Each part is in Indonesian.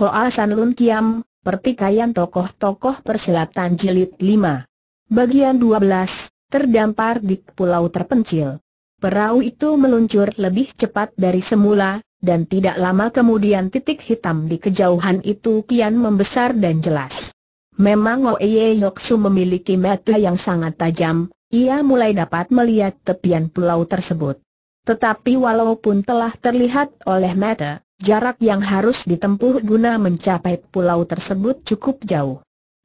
Hoa San Lun Kiam, Pertikaian Tokoh-Tokoh Persilatan Jilid 5. Bagian 12, Terdampar di Pulau Terpencil. Perahu itu meluncur lebih cepat dari semula, dan tidak lama kemudian titik hitam di kejauhan itu kian membesar dan jelas. Memang Oeye e Yoksu memiliki mata yang sangat tajam, ia mulai dapat melihat tepian pulau tersebut. Tetapi walaupun telah terlihat oleh mata, jarak yang harus ditempuh guna mencapai pulau tersebut cukup jauh.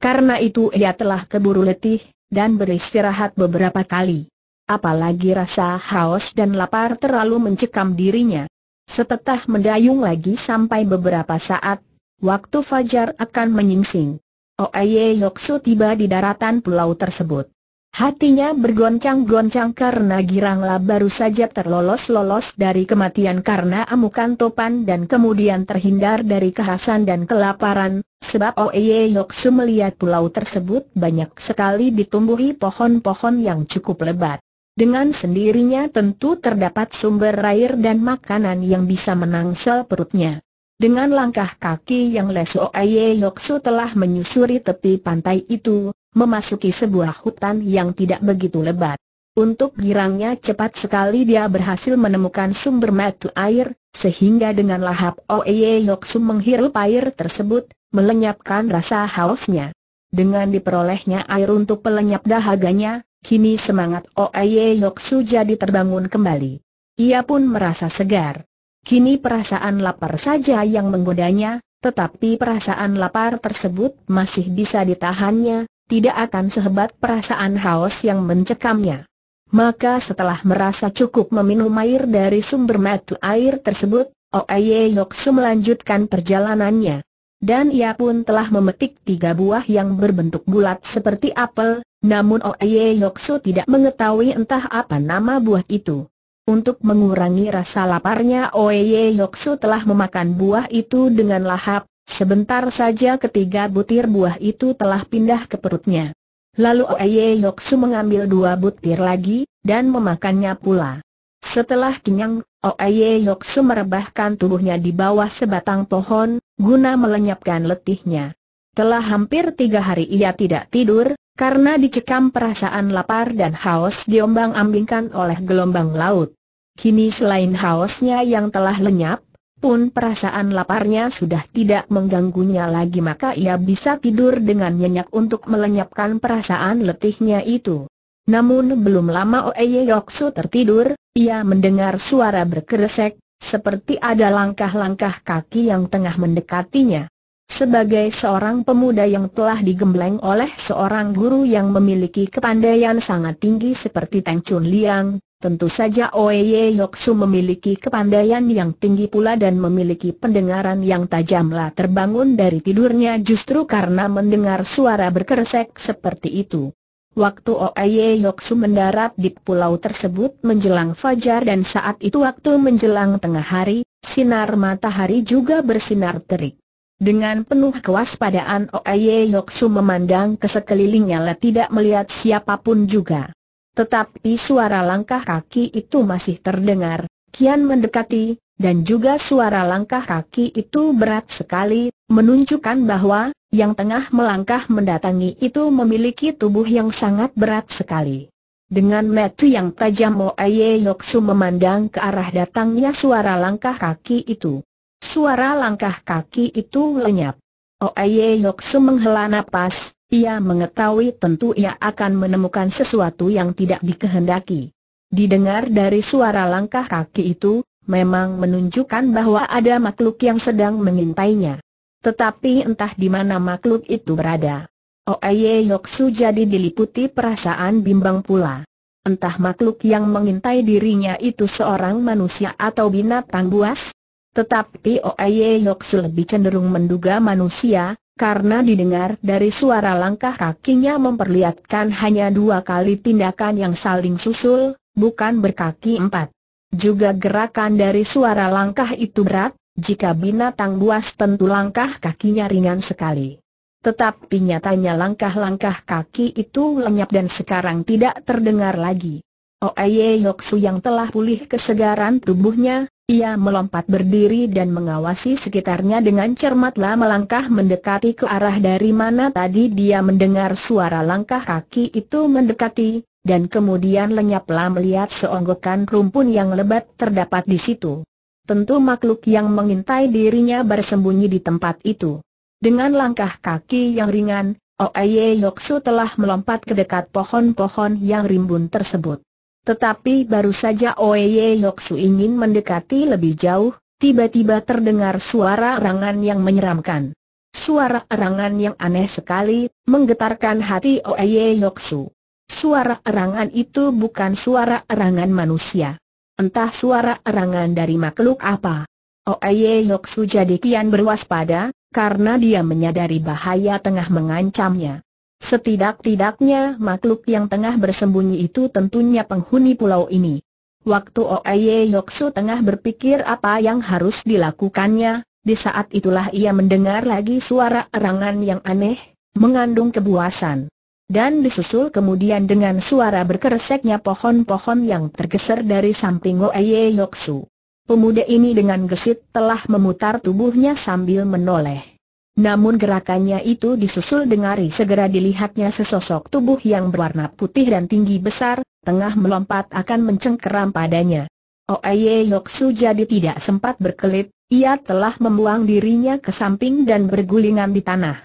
Karena itu ia telah keburu letih, dan beristirahat beberapa kali. Apalagi rasa haus dan lapar terlalu mencekam dirinya. Setelah mendayung lagi sampai beberapa saat, waktu fajar akan menyingsing. Oeye Yoksu tiba di daratan pulau tersebut. Hatinya bergoncang-goncang karena giranglah baru saja terlolos-lolos dari kematian karena amukan topan dan kemudian terhindar dari kehasan dan kelaparan, sebab Oeye Yoksu melihat pulau tersebut banyak sekali ditumbuhi pohon-pohon yang cukup lebat. Dengan sendirinya tentu terdapat sumber air dan makanan yang bisa menangsel perutnya. Dengan langkah kaki yang lesu Oeye Yoksu telah menyusuri tepi pantai itu, memasuki sebuah hutan yang tidak begitu lebat. Untuk girangnya cepat sekali dia berhasil menemukan sumber mata air, sehingga dengan lahap Oeye Yoksum menghirup air tersebut, melenyapkan rasa hausnya. Dengan diperolehnya air untuk pelenyap dahaganya, kini semangat Oeye Yoksu jadi terbangun kembali. Ia pun merasa segar. Kini perasaan lapar saja yang menggodanya, tetapi perasaan lapar tersebut masih bisa ditahannya, tidak akan sehebat perasaan haus yang mencekamnya. Maka setelah merasa cukup meminum air dari sumber mata air tersebut, Oye Yoksu melanjutkan perjalanannya. Dan ia pun telah memetik tiga buah yang berbentuk bulat seperti apel, namun Oye Yoksu tidak mengetahui entah apa nama buah itu. Untuk mengurangi rasa laparnya Oye Yoksu telah memakan buah itu dengan lahap, Sebentar saja ketiga butir buah itu telah pindah ke perutnya. Lalu Oye Yoksu mengambil dua butir lagi, dan memakannya pula. Setelah kenyang, Oye Yoksu merebahkan tubuhnya di bawah sebatang pohon, guna melenyapkan letihnya. Telah hampir tiga hari ia tidak tidur, karena dicekam perasaan lapar dan haus diombang-ambingkan oleh gelombang laut. Kini selain hausnya yang telah lenyap, pun perasaan laparnya sudah tidak mengganggunya lagi maka ia bisa tidur dengan nyenyak untuk melenyapkan perasaan letihnya itu. Namun belum lama Oeye Yoksu tertidur, ia mendengar suara berkeresek, seperti ada langkah-langkah kaki yang tengah mendekatinya. Sebagai seorang pemuda yang telah digembleng oleh seorang guru yang memiliki kepandaian sangat tinggi seperti Teng Chun Liang, Tentu saja Oye Yoksu memiliki kepandaian yang tinggi pula dan memiliki pendengaran yang tajamlah terbangun dari tidurnya justru karena mendengar suara berkeresek seperti itu. Waktu Oye Yoksu mendarat di pulau tersebut menjelang fajar dan saat itu waktu menjelang tengah hari, sinar matahari juga bersinar terik. Dengan penuh kewaspadaan Oye Yoksu memandang ke sekelilingnya lah tidak melihat siapapun juga. Tetapi suara langkah kaki itu masih terdengar, kian mendekati, dan juga suara langkah kaki itu berat sekali, menunjukkan bahwa yang tengah melangkah mendatangi itu memiliki tubuh yang sangat berat sekali. Dengan metu yang tajam Oye Yoksu memandang ke arah datangnya suara langkah kaki itu. Suara langkah kaki itu lenyap. Oye Yoksu menghela napas, ia mengetahui tentu ia akan menemukan sesuatu yang tidak dikehendaki. Didengar dari suara langkah kaki itu, memang menunjukkan bahwa ada makhluk yang sedang mengintainya. Tetapi entah di mana makhluk itu berada. Oeye Yoksu jadi diliputi perasaan bimbang pula. Entah makhluk yang mengintai dirinya itu seorang manusia atau binatang buas? Tetapi Oeye Yoksu lebih cenderung menduga manusia, karena didengar dari suara langkah kakinya memperlihatkan hanya dua kali tindakan yang saling susul, bukan berkaki empat. Juga gerakan dari suara langkah itu berat, jika binatang buas tentu langkah kakinya ringan sekali. Tetapi nyatanya langkah-langkah kaki itu lenyap dan sekarang tidak terdengar lagi. Oeye Yoksu yang telah pulih kesegaran tubuhnya, ia melompat berdiri dan mengawasi sekitarnya dengan cermatlah melangkah mendekati ke arah dari mana tadi dia mendengar suara langkah kaki itu mendekati, dan kemudian lenyaplah melihat seonggokan rumpun yang lebat terdapat di situ. Tentu makhluk yang mengintai dirinya bersembunyi di tempat itu. Dengan langkah kaki yang ringan, Oeye Yoksu telah melompat ke dekat pohon-pohon yang rimbun tersebut. Tetapi baru saja Oye Yoksu ingin mendekati lebih jauh, tiba-tiba terdengar suara erangan yang menyeramkan. Suara erangan yang aneh sekali, menggetarkan hati Oye Yoksu. Suara erangan itu bukan suara erangan manusia. Entah suara erangan dari makhluk apa. Oye Yoksu jadi kian berwaspada, karena dia menyadari bahaya tengah mengancamnya. Setidak-tidaknya makhluk yang tengah bersembunyi itu tentunya penghuni pulau ini. Waktu Oeye Yoksu tengah berpikir apa yang harus dilakukannya, di saat itulah ia mendengar lagi suara erangan yang aneh, mengandung kebuasan. Dan disusul kemudian dengan suara berkereseknya pohon-pohon yang tergeser dari samping Oeye Yoksu. Pemuda ini dengan gesit telah memutar tubuhnya sambil menoleh. Namun gerakannya itu disusul dengari segera dilihatnya sesosok tubuh yang berwarna putih dan tinggi besar, tengah melompat akan mencengkeram padanya. Oeye Yoksu jadi tidak sempat berkelit, ia telah membuang dirinya ke samping dan bergulingan di tanah.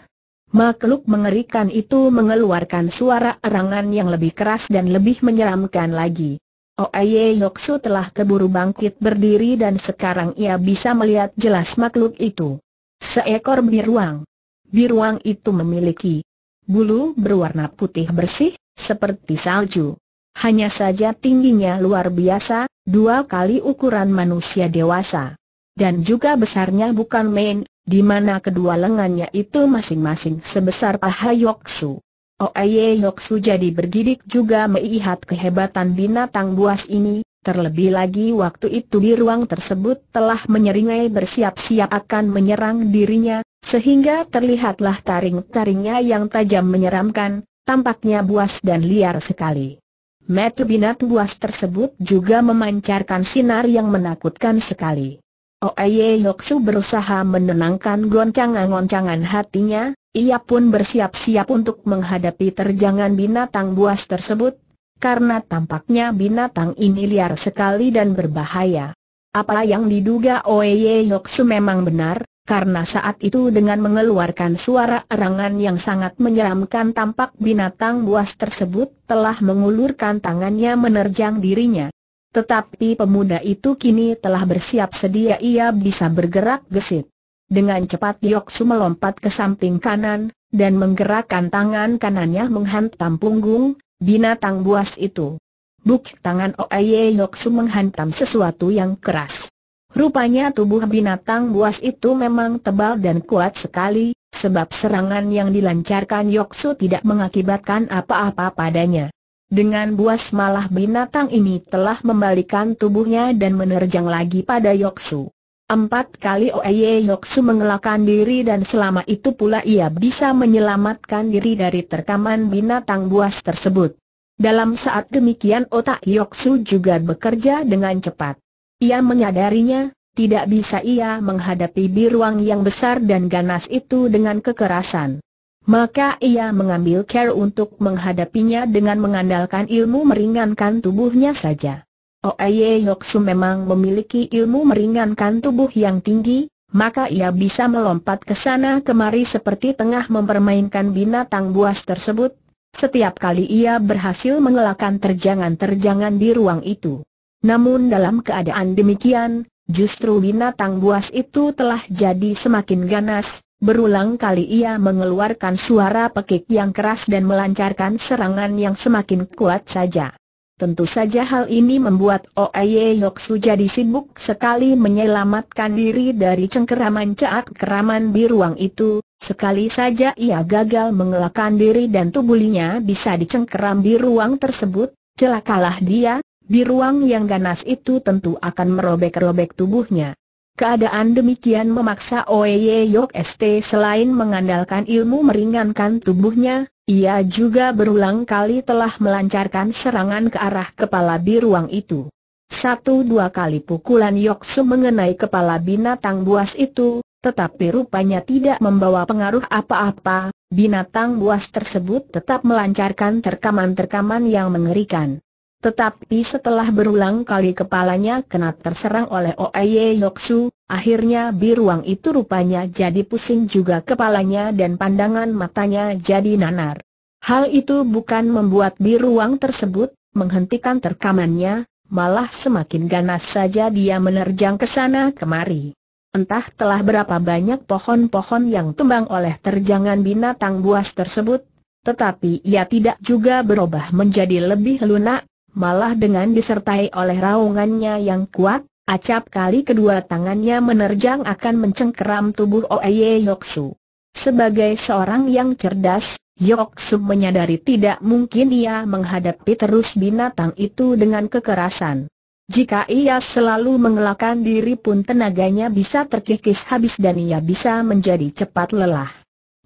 Makhluk mengerikan itu mengeluarkan suara erangan yang lebih keras dan lebih menyeramkan lagi. Oeye Yoksu telah keburu bangkit berdiri dan sekarang ia bisa melihat jelas makhluk itu. Seekor biruang. Biruang itu memiliki bulu berwarna putih bersih, seperti salju. Hanya saja tingginya luar biasa, dua kali ukuran manusia dewasa. Dan juga besarnya bukan main, di mana kedua lengannya itu masing-masing sebesar paha Yoksu. Oeye Yoksu jadi bergidik juga melihat kehebatan binatang buas ini, Terlebih lagi waktu itu di ruang tersebut telah menyeringai bersiap-siap akan menyerang dirinya, sehingga terlihatlah taring-taringnya yang tajam menyeramkan, tampaknya buas dan liar sekali. Metu binat buas tersebut juga memancarkan sinar yang menakutkan sekali. Oeye Yoksu berusaha menenangkan goncangan-goncangan hatinya, ia pun bersiap-siap untuk menghadapi terjangan binatang buas tersebut, karena tampaknya binatang ini liar sekali dan berbahaya. Apa yang diduga Oye Yoksu memang benar, karena saat itu dengan mengeluarkan suara erangan yang sangat menyeramkan tampak binatang buas tersebut telah mengulurkan tangannya menerjang dirinya. Tetapi pemuda itu kini telah bersiap sedia ia bisa bergerak gesit. Dengan cepat Yoksu melompat ke samping kanan, dan menggerakkan tangan kanannya menghantam punggung, binatang buas itu. Buk tangan Oye Yoksu menghantam sesuatu yang keras. Rupanya tubuh binatang buas itu memang tebal dan kuat sekali, sebab serangan yang dilancarkan Yoksu tidak mengakibatkan apa-apa padanya. Dengan buas malah binatang ini telah membalikan tubuhnya dan menerjang lagi pada Yoksu. Empat kali Oeye Yoksu mengelakkan diri dan selama itu pula ia bisa menyelamatkan diri dari terkaman binatang buas tersebut. Dalam saat demikian otak Yoksu juga bekerja dengan cepat. Ia menyadarinya, tidak bisa ia menghadapi biruang yang besar dan ganas itu dengan kekerasan. Maka ia mengambil care untuk menghadapinya dengan mengandalkan ilmu meringankan tubuhnya saja. Oye Yoksu memang memiliki ilmu meringankan tubuh yang tinggi, maka ia bisa melompat ke sana kemari seperti tengah mempermainkan binatang buas tersebut. Setiap kali ia berhasil mengelakkan terjangan-terjangan di ruang itu. Namun dalam keadaan demikian, justru binatang buas itu telah jadi semakin ganas, Berulang kali ia mengeluarkan suara pekik yang keras dan melancarkan serangan yang semakin kuat saja. Tentu saja hal ini membuat Oye Yoksu jadi sibuk sekali menyelamatkan diri dari cengkeraman caak keraman di ruang itu, sekali saja ia gagal mengelakkan diri dan tubuhnya bisa dicengkeram di ruang tersebut, celakalah dia, di ruang yang ganas itu tentu akan merobek-robek tubuhnya. Keadaan demikian memaksa Oye Yok ST selain mengandalkan ilmu meringankan tubuhnya, ia juga berulang kali telah melancarkan serangan ke arah kepala biruang itu. Satu dua kali pukulan Yoksu mengenai kepala binatang buas itu, tetapi rupanya tidak membawa pengaruh apa-apa, binatang buas tersebut tetap melancarkan terkaman-terkaman yang mengerikan. Tetapi setelah berulang kali kepalanya kena terserang oleh Oeye Yoksu, akhirnya biruang itu rupanya jadi pusing juga kepalanya dan pandangan matanya jadi nanar. Hal itu bukan membuat biruang tersebut menghentikan terkamannya, malah semakin ganas saja dia menerjang ke sana kemari. Entah telah berapa banyak pohon-pohon yang tumbang oleh terjangan binatang buas tersebut, tetapi ia tidak juga berubah menjadi lebih lunak, Malah dengan disertai oleh raungannya yang kuat, acap kali kedua tangannya menerjang akan mencengkeram tubuh Oeye Yoksu. Sebagai seorang yang cerdas, Yoksu menyadari tidak mungkin ia menghadapi terus binatang itu dengan kekerasan. Jika ia selalu mengelakkan diri pun tenaganya bisa terkikis habis dan ia bisa menjadi cepat lelah.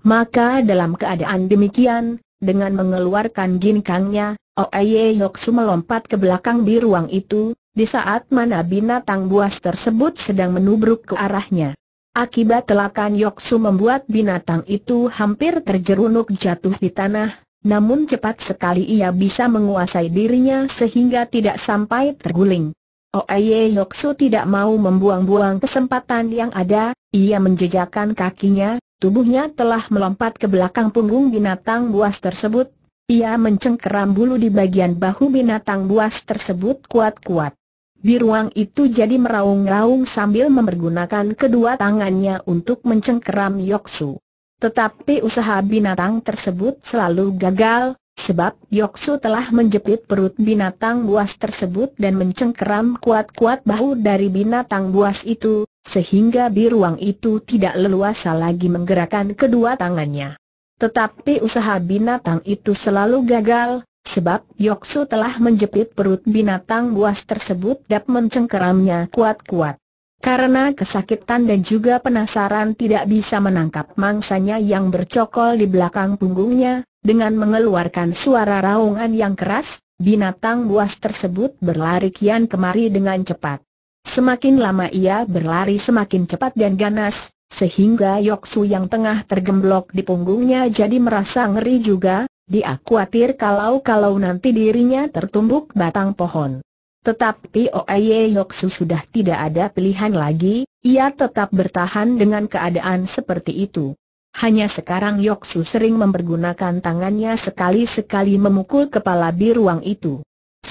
Maka dalam keadaan demikian, dengan mengeluarkan ginkangnya, Oeye oh Yoksu melompat ke belakang di ruang itu, di saat mana binatang buas tersebut sedang menubruk ke arahnya. Akibat telakan Yoksu membuat binatang itu hampir terjerunuk jatuh di tanah, namun cepat sekali ia bisa menguasai dirinya sehingga tidak sampai terguling. Oeye oh Yoksu tidak mau membuang-buang kesempatan yang ada, ia menjejakan kakinya, Tubuhnya telah melompat ke belakang punggung binatang buas tersebut. Ia mencengkeram bulu di bagian bahu binatang buas tersebut kuat-kuat. Biruang itu jadi meraung-raung sambil memergunakan kedua tangannya untuk mencengkeram Yoksu. Tetapi usaha binatang tersebut selalu gagal, sebab Yoksu telah menjepit perut binatang buas tersebut dan mencengkeram kuat-kuat bahu dari binatang buas itu, sehingga di ruang itu tidak leluasa lagi menggerakkan kedua tangannya. Tetapi usaha binatang itu selalu gagal, sebab Yoksu telah menjepit perut binatang buas tersebut dan mencengkeramnya kuat-kuat. Karena kesakitan dan juga penasaran tidak bisa menangkap mangsanya yang bercokol di belakang punggungnya, dengan mengeluarkan suara raungan yang keras, binatang buas tersebut berlari kian kemari dengan cepat. Semakin lama ia berlari semakin cepat dan ganas, sehingga Yoksu yang tengah tergemblok di punggungnya jadi merasa ngeri juga, dia khawatir kalau-kalau nanti dirinya tertumbuk batang pohon. Tetapi Oye Yoksu sudah tidak ada pilihan lagi, ia tetap bertahan dengan keadaan seperti itu. Hanya sekarang Yoksu sering mempergunakan tangannya sekali-sekali memukul kepala biruang itu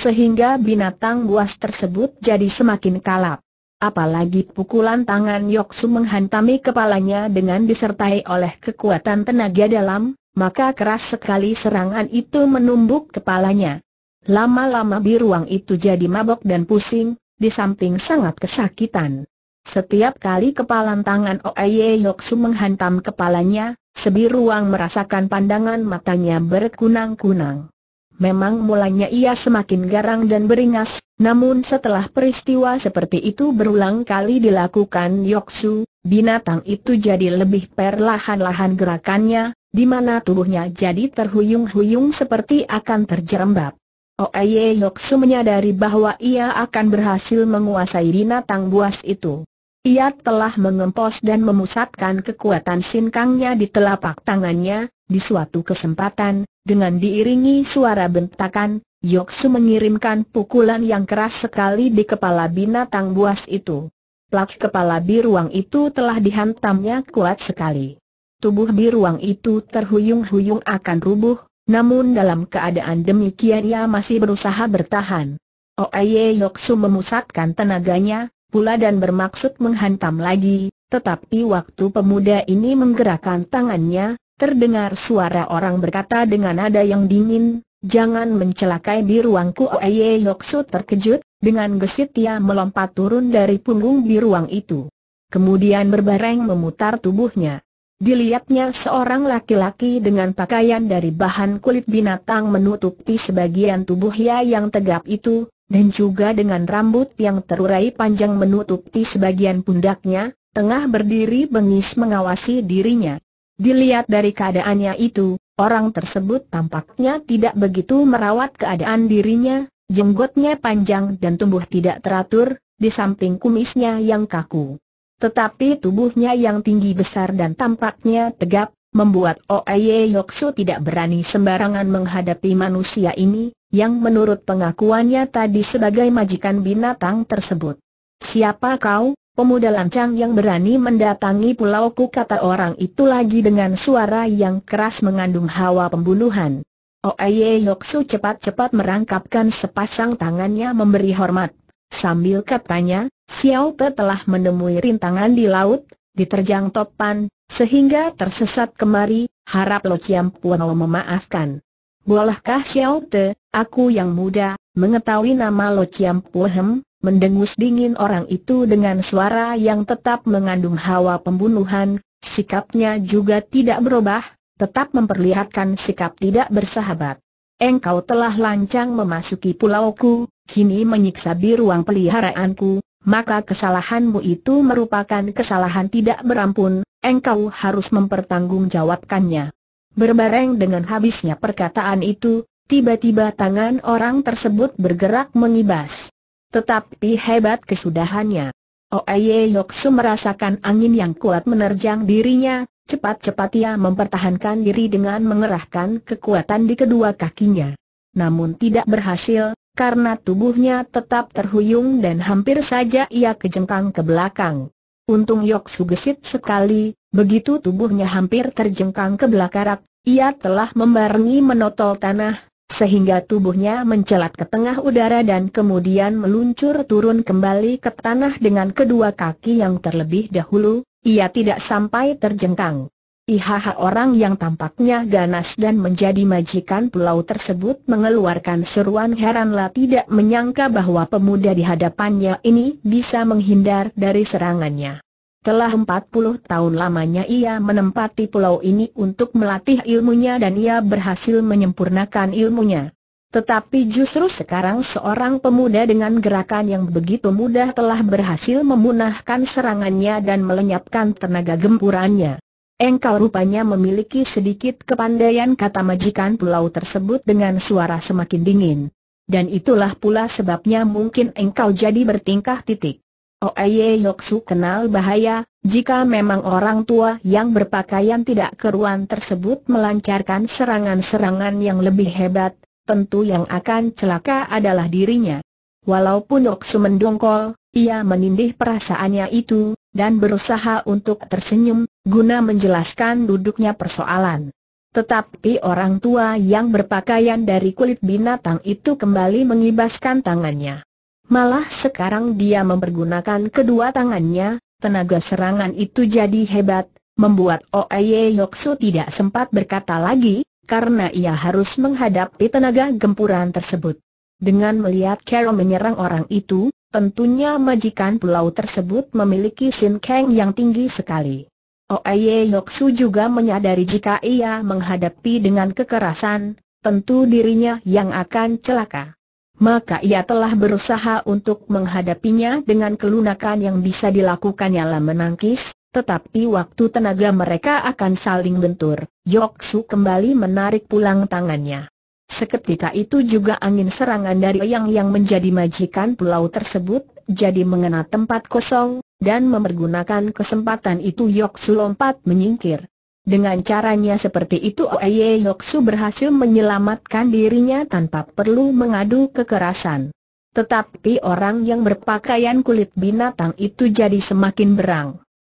sehingga binatang buas tersebut jadi semakin kalap. Apalagi pukulan tangan Yoksu menghantami kepalanya dengan disertai oleh kekuatan tenaga dalam, maka keras sekali serangan itu menumbuk kepalanya. Lama-lama biruang itu jadi mabok dan pusing, di samping sangat kesakitan. Setiap kali kepalan tangan Oeye Yoksu menghantam kepalanya, sebiruang merasakan pandangan matanya berkunang-kunang. Memang mulanya ia semakin garang dan beringas, namun setelah peristiwa seperti itu berulang kali dilakukan Yoksu, binatang itu jadi lebih perlahan-lahan gerakannya, di mana tubuhnya jadi terhuyung-huyung seperti akan terjerembab. Oeye Yoksu menyadari bahwa ia akan berhasil menguasai binatang buas itu. Ia telah mengempos dan memusatkan kekuatan sinkangnya di telapak tangannya, di suatu kesempatan, dengan diiringi suara bentakan, Yoksu mengirimkan pukulan yang keras sekali di kepala binatang buas itu. Plak kepala biruang itu telah dihantamnya kuat sekali. Tubuh biruang itu terhuyung-huyung akan rubuh, namun dalam keadaan demikian ia masih berusaha bertahan. Oye Yoksu memusatkan tenaganya, pula dan bermaksud menghantam lagi, tetapi waktu pemuda ini menggerakkan tangannya, Terdengar suara orang berkata dengan nada yang dingin, jangan mencelakai di ruangku Oeye Yoksu terkejut, dengan gesit ia melompat turun dari punggung di ruang itu. Kemudian berbareng memutar tubuhnya. Dilihatnya seorang laki-laki dengan pakaian dari bahan kulit binatang menutupi sebagian tubuhnya yang tegap itu, dan juga dengan rambut yang terurai panjang menutupi sebagian pundaknya, tengah berdiri bengis mengawasi dirinya. Dilihat dari keadaannya itu, orang tersebut tampaknya tidak begitu merawat keadaan dirinya, jenggotnya panjang dan tumbuh tidak teratur, di samping kumisnya yang kaku. Tetapi tubuhnya yang tinggi besar dan tampaknya tegap, membuat Oeye Yoksu tidak berani sembarangan menghadapi manusia ini, yang menurut pengakuannya tadi sebagai majikan binatang tersebut. Siapa kau? Pemuda lancang yang berani mendatangi pulauku kata orang itu lagi dengan suara yang keras mengandung hawa pembunuhan. Oeye oh, Yoksu cepat-cepat merangkapkan sepasang tangannya memberi hormat. Sambil katanya, Xiao Te telah menemui rintangan di laut, diterjang topan, sehingga tersesat kemari, harap Lo Chiam Puano memaafkan. Bolehkah Xiao Te, aku yang muda, mengetahui nama Lo Chiam Puhem, mendengus dingin orang itu dengan suara yang tetap mengandung hawa pembunuhan, sikapnya juga tidak berubah, tetap memperlihatkan sikap tidak bersahabat. Engkau telah lancang memasuki pulauku, kini menyiksa di ruang peliharaanku, maka kesalahanmu itu merupakan kesalahan tidak berampun, engkau harus mempertanggungjawabkannya. Berbareng dengan habisnya perkataan itu, tiba-tiba tangan orang tersebut bergerak mengibas. Tetapi hebat kesudahannya. Oeye oh, Yoksu merasakan angin yang kuat menerjang dirinya, cepat-cepat ia mempertahankan diri dengan mengerahkan kekuatan di kedua kakinya. Namun tidak berhasil, karena tubuhnya tetap terhuyung dan hampir saja ia kejengkang ke belakang. Untung Yoksu gesit sekali, begitu tubuhnya hampir terjengkang ke belakang, ia telah membarengi menotol tanah, sehingga tubuhnya mencelat ke tengah udara dan kemudian meluncur turun kembali ke tanah dengan kedua kaki yang terlebih dahulu, ia tidak sampai terjengkang. Ihaha orang yang tampaknya ganas dan menjadi majikan pulau tersebut mengeluarkan seruan heranlah tidak menyangka bahwa pemuda di hadapannya ini bisa menghindar dari serangannya. Telah 40 tahun lamanya ia menempati pulau ini untuk melatih ilmunya dan ia berhasil menyempurnakan ilmunya. Tetapi justru sekarang seorang pemuda dengan gerakan yang begitu mudah telah berhasil memunahkan serangannya dan melenyapkan tenaga gempurannya. Engkau rupanya memiliki sedikit kepandaian kata majikan pulau tersebut dengan suara semakin dingin. Dan itulah pula sebabnya mungkin engkau jadi bertingkah titik. Oye oh, Yoksu kenal bahaya, jika memang orang tua yang berpakaian tidak keruan tersebut melancarkan serangan-serangan yang lebih hebat, tentu yang akan celaka adalah dirinya. Walaupun Yoksu mendongkol, ia menindih perasaannya itu, dan berusaha untuk tersenyum, guna menjelaskan duduknya persoalan. Tetapi orang tua yang berpakaian dari kulit binatang itu kembali mengibaskan tangannya. Malah sekarang dia mempergunakan kedua tangannya, tenaga serangan itu jadi hebat, membuat Oeye Yoksu tidak sempat berkata lagi, karena ia harus menghadapi tenaga gempuran tersebut. Dengan melihat Carol menyerang orang itu, tentunya majikan pulau tersebut memiliki sin keng yang tinggi sekali. Oeye Yoksu juga menyadari jika ia menghadapi dengan kekerasan, tentu dirinya yang akan celaka maka ia telah berusaha untuk menghadapinya dengan kelunakan yang bisa dilakukannya lah menangkis, tetapi waktu tenaga mereka akan saling bentur, Yoksu kembali menarik pulang tangannya. Seketika itu juga angin serangan dari yang yang menjadi majikan pulau tersebut, jadi mengena tempat kosong, dan mempergunakan kesempatan itu Yoksu lompat menyingkir. Dengan caranya seperti itu Oye Su berhasil menyelamatkan dirinya tanpa perlu mengadu kekerasan. Tetapi orang yang berpakaian kulit binatang itu jadi semakin berang.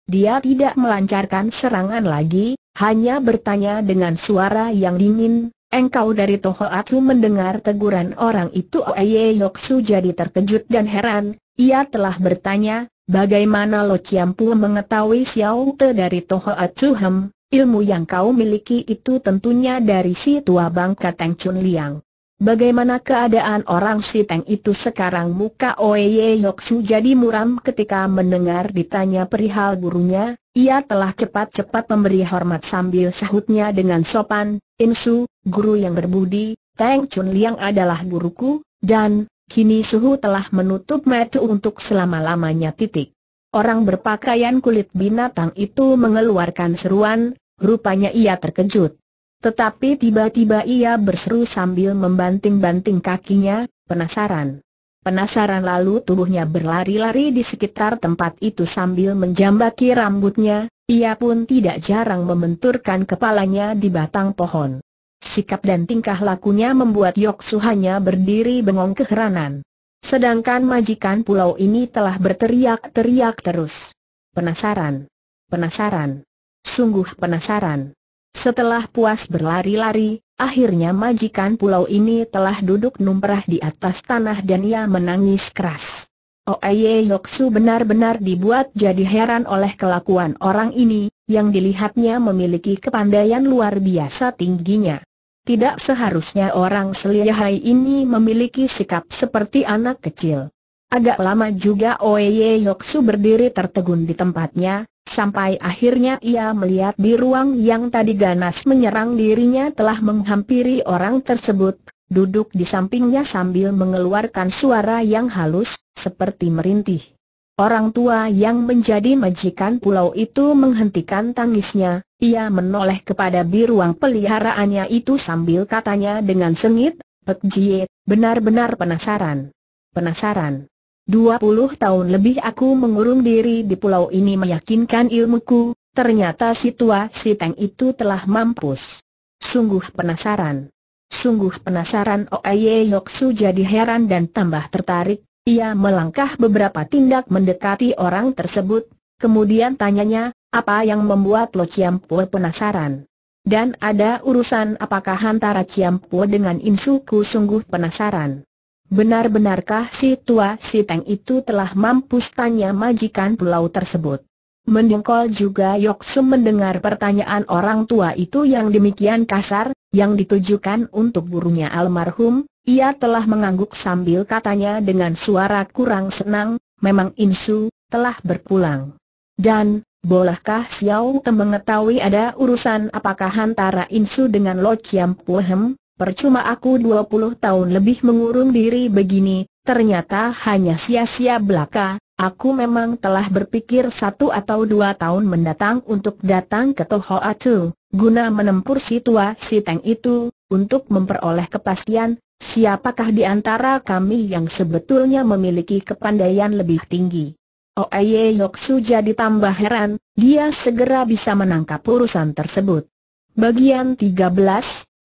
Dia tidak melancarkan serangan lagi, hanya bertanya dengan suara yang dingin, engkau dari Toho Atu mendengar teguran orang itu Oye Su jadi terkejut dan heran, ia telah bertanya, bagaimana Lo Chiampu mengetahui Xiao Te dari Toho Hem? Ilmu yang kau miliki itu tentunya dari si tua bangka Teng Chun Liang. Bagaimana keadaan orang si Teng itu sekarang muka Oeye Yoksu jadi muram ketika mendengar ditanya perihal gurunya, ia telah cepat-cepat memberi hormat sambil sahutnya dengan sopan, Insu, guru yang berbudi, Teng Chun Liang adalah guruku, dan, kini suhu telah menutup metu untuk selama-lamanya titik. Orang berpakaian kulit binatang itu mengeluarkan seruan, rupanya ia terkejut. Tetapi tiba-tiba ia berseru sambil membanting-banting kakinya, penasaran. Penasaran lalu tubuhnya berlari-lari di sekitar tempat itu sambil menjambaki rambutnya, ia pun tidak jarang membenturkan kepalanya di batang pohon. Sikap dan tingkah lakunya membuat Yoksu hanya berdiri bengong keheranan. Sedangkan majikan pulau ini telah berteriak-teriak terus. Penasaran. Penasaran. Sungguh penasaran. Setelah puas berlari-lari, akhirnya majikan pulau ini telah duduk numprah di atas tanah dan ia menangis keras. Oeye oh, Yoksu benar-benar dibuat jadi heran oleh kelakuan orang ini, yang dilihatnya memiliki kepandaian luar biasa tingginya. Tidak seharusnya orang selihai ini memiliki sikap seperti anak kecil. Agak lama juga Oye Yoksu berdiri tertegun di tempatnya, sampai akhirnya ia melihat di ruang yang tadi ganas menyerang dirinya telah menghampiri orang tersebut, duduk di sampingnya sambil mengeluarkan suara yang halus, seperti merintih. Orang tua yang menjadi majikan pulau itu menghentikan tangisnya, ia menoleh kepada biruang peliharaannya itu sambil katanya dengan sengit, Pek Jie, benar-benar penasaran. Penasaran. Dua puluh tahun lebih aku mengurung diri di pulau ini meyakinkan ilmuku, ternyata si tua si Teng itu telah mampus. Sungguh penasaran. Sungguh penasaran Oye oh Yoksu jadi heran dan tambah tertarik, ia melangkah beberapa tindak mendekati orang tersebut, kemudian tanyanya, apa yang membuat Lo Ciampue penasaran? Dan ada urusan apakah antara Ciampue dengan Insuku sungguh penasaran? Benar-benarkah si tua si Teng itu telah mampus tanya majikan pulau tersebut? Mendengkol juga Yoksum mendengar pertanyaan orang tua itu yang demikian kasar, yang ditujukan untuk burunya almarhum, ia telah mengangguk sambil katanya dengan suara kurang senang, memang Insu, telah berpulang. Dan, Bolehkah Xiao Te mengetahui ada urusan apakah antara Insu dengan Lo Chiam Puhem? Percuma aku 20 tahun lebih mengurung diri begini, ternyata hanya sia-sia belaka, aku memang telah berpikir satu atau dua tahun mendatang untuk datang ke Toho Atu, guna menempur situasi tank Teng itu, untuk memperoleh kepastian, siapakah di antara kami yang sebetulnya memiliki kepandaian lebih tinggi. Yok Su jadi tambah heran, dia segera bisa menangkap urusan tersebut. Bagian 13,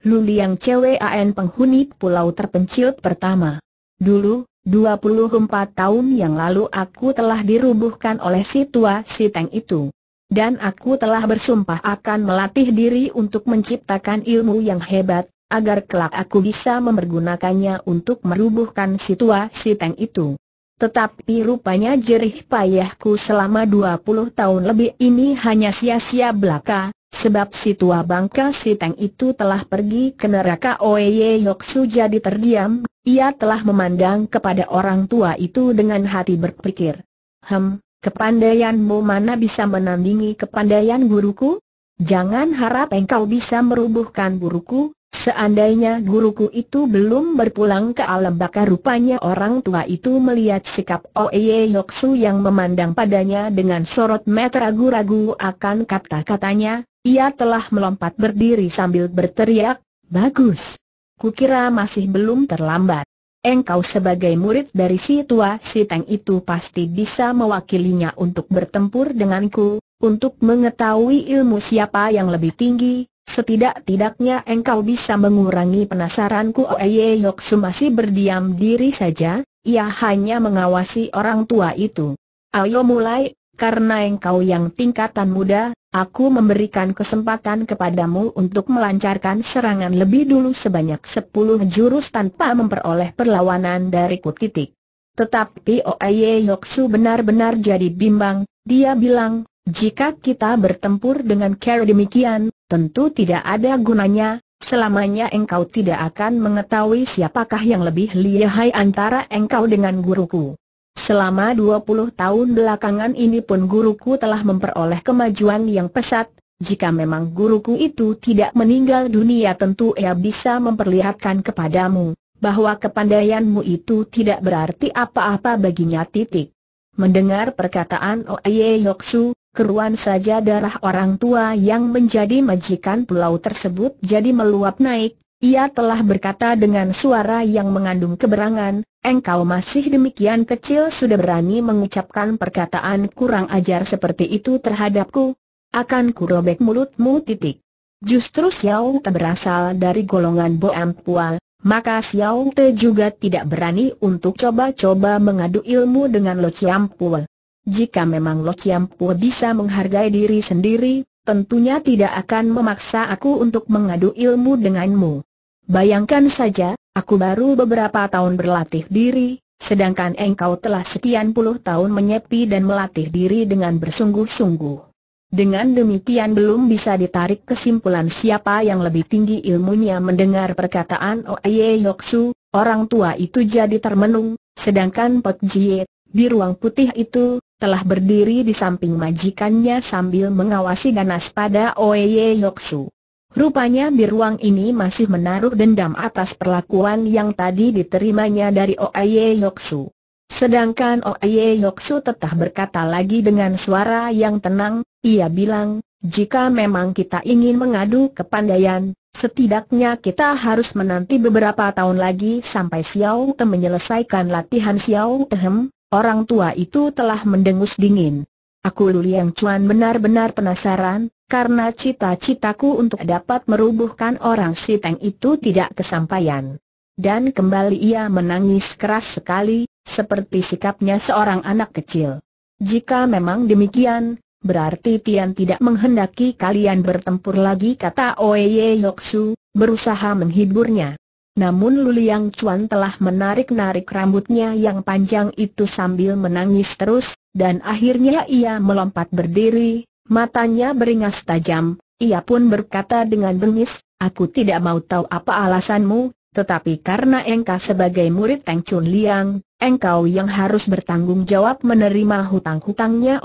Luliang CWAN penghuni pulau terpencil pertama. Dulu, 24 tahun yang lalu aku telah dirubuhkan oleh si tua si Teng itu. Dan aku telah bersumpah akan melatih diri untuk menciptakan ilmu yang hebat, agar kelak aku bisa mempergunakannya untuk merubuhkan si tua si Teng itu. Tetapi rupanya jerih payahku selama 20 tahun lebih ini hanya sia-sia belaka, sebab si tua bangka si Teng itu telah pergi ke neraka Oeye Yoksu jadi terdiam, ia telah memandang kepada orang tua itu dengan hati berpikir. Hem, kepandaianmu mana bisa menandingi kepandaian guruku? Jangan harap engkau bisa merubuhkan guruku, Seandainya guruku itu belum berpulang ke alam baka rupanya orang tua itu melihat sikap Oeye Yoksu yang memandang padanya dengan sorot mata ragu-ragu akan kata-katanya, ia telah melompat berdiri sambil berteriak, Bagus! Kukira masih belum terlambat. Engkau sebagai murid dari si tua si Teng itu pasti bisa mewakilinya untuk bertempur denganku, untuk mengetahui ilmu siapa yang lebih tinggi, Setidak-tidaknya engkau bisa mengurangi penasaranku Oeye Yoksu masih berdiam diri saja, ia hanya mengawasi orang tua itu. Ayo mulai, karena engkau yang tingkatan muda, aku memberikan kesempatan kepadamu untuk melancarkan serangan lebih dulu sebanyak 10 jurus tanpa memperoleh perlawanan dariku titik. Tetapi Oeye Yoksu benar-benar jadi bimbang, dia bilang, jika kita bertempur dengan cara demikian, Tentu tidak ada gunanya, selamanya engkau tidak akan mengetahui siapakah yang lebih lihai antara engkau dengan guruku. Selama 20 tahun belakangan ini pun guruku telah memperoleh kemajuan yang pesat, jika memang guruku itu tidak meninggal dunia tentu ia bisa memperlihatkan kepadamu, bahwa kepandaianmu itu tidak berarti apa-apa baginya titik. Mendengar perkataan Oye Yoksu, keruan saja darah orang tua yang menjadi majikan pulau tersebut jadi meluap naik, ia telah berkata dengan suara yang mengandung keberangan, engkau masih demikian kecil sudah berani mengucapkan perkataan kurang ajar seperti itu terhadapku, akan kurobek mulutmu titik. Justru Xiao Te berasal dari golongan Boam Pual, maka Xiao Te juga tidak berani untuk coba-coba mengadu ilmu dengan Lo Chiam Pual. Jika memang Lo Chiam Pua bisa menghargai diri sendiri, tentunya tidak akan memaksa aku untuk mengadu ilmu denganmu. Bayangkan saja, aku baru beberapa tahun berlatih diri, sedangkan engkau telah sekian puluh tahun menyepi dan melatih diri dengan bersungguh-sungguh. Dengan demikian belum bisa ditarik kesimpulan siapa yang lebih tinggi ilmunya mendengar perkataan Oye Yoksu, orang tua itu jadi termenung, sedangkan Pot Jiet, di ruang putih itu, telah berdiri di samping majikannya sambil mengawasi ganas pada Oye Yoksu. Rupanya di ruang ini masih menaruh dendam atas perlakuan yang tadi diterimanya dari Oye Yoksu. Sedangkan Oye Yoksu tetap berkata lagi dengan suara yang tenang, ia bilang, jika memang kita ingin mengadu ke kepandaian, setidaknya kita harus menanti beberapa tahun lagi sampai Xiao Te menyelesaikan latihan Xiao Tehem, Orang tua itu telah mendengus dingin. Aku Liang Chuan benar-benar penasaran, karena cita-citaku untuk dapat merubuhkan orang Si Siteng itu tidak kesampaian. Dan kembali ia menangis keras sekali, seperti sikapnya seorang anak kecil. Jika memang demikian, berarti Tian tidak menghendaki kalian bertempur lagi kata Oye Yoksu, berusaha menghiburnya. Namun Luliang Chuan telah menarik-narik rambutnya yang panjang itu sambil menangis terus, dan akhirnya ia melompat berdiri, matanya beringas tajam, ia pun berkata dengan bengis, aku tidak mau tahu apa alasanmu, tetapi karena engkau sebagai murid Teng Chun Liang, engkau yang harus bertanggung jawab menerima hutang-hutangnya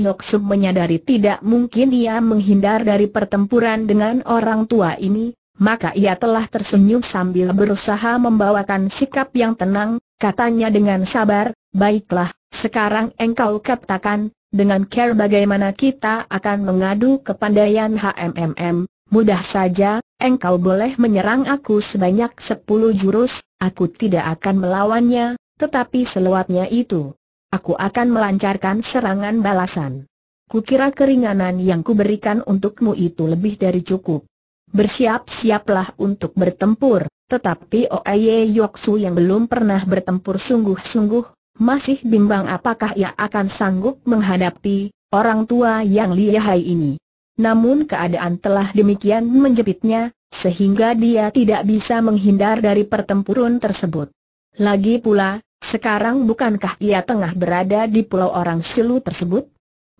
Yok Sub menyadari tidak mungkin ia menghindar dari pertempuran dengan orang tua ini, maka ia telah tersenyum sambil berusaha membawakan sikap yang tenang, katanya dengan sabar, baiklah, sekarang engkau katakan, dengan care bagaimana kita akan mengadu kepandaian HMMM, mudah saja, engkau boleh menyerang aku sebanyak 10 jurus, aku tidak akan melawannya, tetapi seluatnya itu. Aku akan melancarkan serangan balasan. Kukira keringanan yang kuberikan untukmu itu lebih dari cukup bersiap-siaplah untuk bertempur. Tetapi Oye Yoksu yang belum pernah bertempur sungguh-sungguh, masih bimbang apakah ia akan sanggup menghadapi orang tua yang lihai ini. Namun keadaan telah demikian menjepitnya, sehingga dia tidak bisa menghindar dari pertempuran tersebut. Lagi pula, sekarang bukankah ia tengah berada di pulau orang Silu tersebut?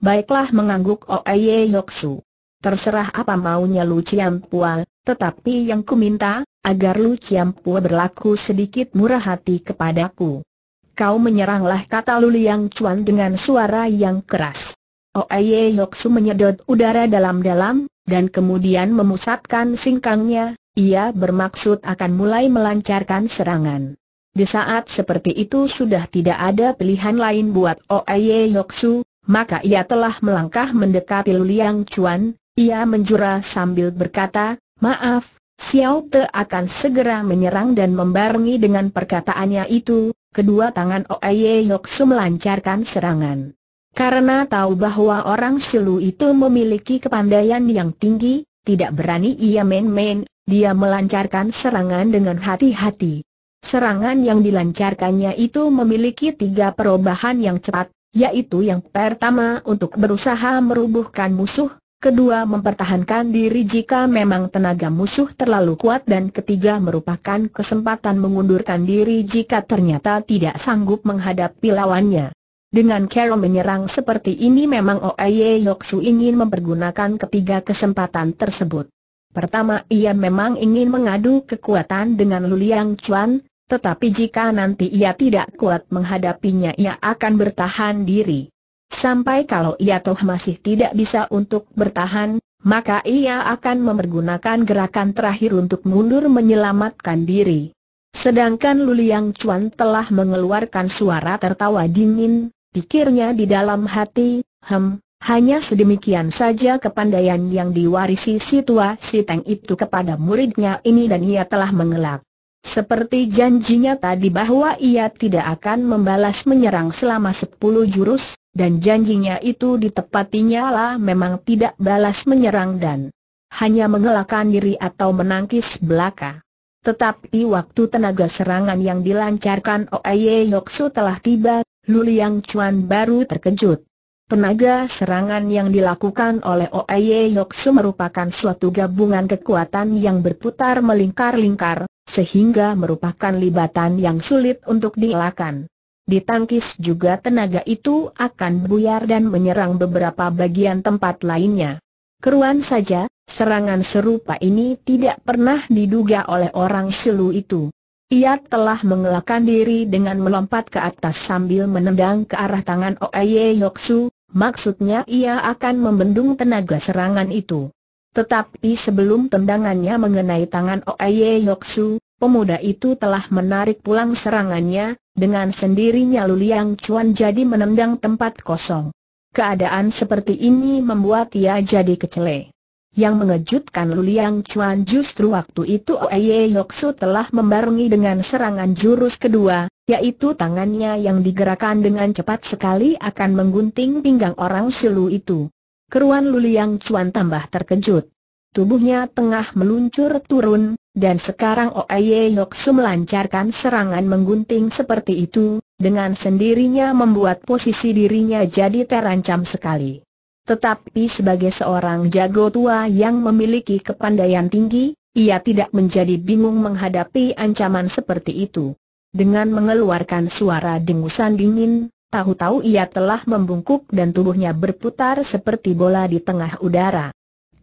Baiklah mengangguk Oye Yoksu. Terserah apa maunya Lu Pua, tetapi yang ku minta, agar Lu Pua berlaku sedikit murah hati kepadaku. Kau menyeranglah kata Lu Liang Chuan dengan suara yang keras. Oeye Yoksu menyedot udara dalam-dalam, dan kemudian memusatkan singkangnya, ia bermaksud akan mulai melancarkan serangan. Di saat seperti itu sudah tidak ada pilihan lain buat Oeye Yoksu, maka ia telah melangkah mendekati Lu Liang Chuan, ia menjura sambil berkata, maaf, Xiao Te akan segera menyerang dan membarengi dengan perkataannya itu, kedua tangan Oye Yoksu melancarkan serangan. Karena tahu bahwa orang Silu itu memiliki kepandaian yang tinggi, tidak berani ia main-main, dia melancarkan serangan dengan hati-hati. Serangan yang dilancarkannya itu memiliki tiga perubahan yang cepat, yaitu yang pertama untuk berusaha merubuhkan musuh, kedua mempertahankan diri jika memang tenaga musuh terlalu kuat dan ketiga merupakan kesempatan mengundurkan diri jika ternyata tidak sanggup menghadapi lawannya. Dengan Carol menyerang seperti ini memang Oye Yoksu ingin mempergunakan ketiga kesempatan tersebut. Pertama ia memang ingin mengadu kekuatan dengan Luliang Chuan, tetapi jika nanti ia tidak kuat menghadapinya ia akan bertahan diri. Sampai kalau ia toh masih tidak bisa untuk bertahan, maka ia akan memergunakan gerakan terakhir untuk mundur menyelamatkan diri. Sedangkan Luliang Chuan telah mengeluarkan suara tertawa dingin, pikirnya di dalam hati, hem, hanya sedemikian saja kepandaian yang diwarisi si tua si Teng itu kepada muridnya ini dan ia telah mengelak. Seperti janjinya tadi bahwa ia tidak akan membalas menyerang selama sepuluh jurus, dan janjinya itu ditepatinya lah memang tidak balas menyerang dan hanya mengelakkan diri atau menangkis belaka. Tetapi waktu tenaga serangan yang dilancarkan Oye Yoksu telah tiba, Luliang Chuan baru terkejut. Tenaga serangan yang dilakukan oleh Oye Yoksu merupakan suatu gabungan kekuatan yang berputar melingkar-lingkar, sehingga merupakan libatan yang sulit untuk dielakkan. Ditangkis juga tenaga itu akan buyar dan menyerang beberapa bagian tempat lainnya. Keruan saja, serangan serupa ini tidak pernah diduga oleh orang Selu itu. Ia telah mengelakkan diri dengan melompat ke atas sambil menendang ke arah tangan Oye Yoksu, maksudnya ia akan membendung tenaga serangan itu. Tetapi sebelum tendangannya mengenai tangan Oye Yoksu, pemuda itu telah menarik pulang serangannya, dengan sendirinya Luliang Chuan jadi menendang tempat kosong. Keadaan seperti ini membuat ia jadi kecele. Yang mengejutkan Luliang Chuan justru waktu itu Aye Yoksu telah membarungi dengan serangan jurus kedua, yaitu tangannya yang digerakkan dengan cepat sekali akan menggunting pinggang orang silu itu. Keruan Luliang Chuan tambah terkejut. Tubuhnya tengah meluncur turun, dan sekarang Oye Yoksu melancarkan serangan menggunting seperti itu, dengan sendirinya membuat posisi dirinya jadi terancam sekali. Tetapi sebagai seorang jago tua yang memiliki kepandaian tinggi, ia tidak menjadi bingung menghadapi ancaman seperti itu. Dengan mengeluarkan suara dengusan dingin, tahu-tahu ia telah membungkuk dan tubuhnya berputar seperti bola di tengah udara.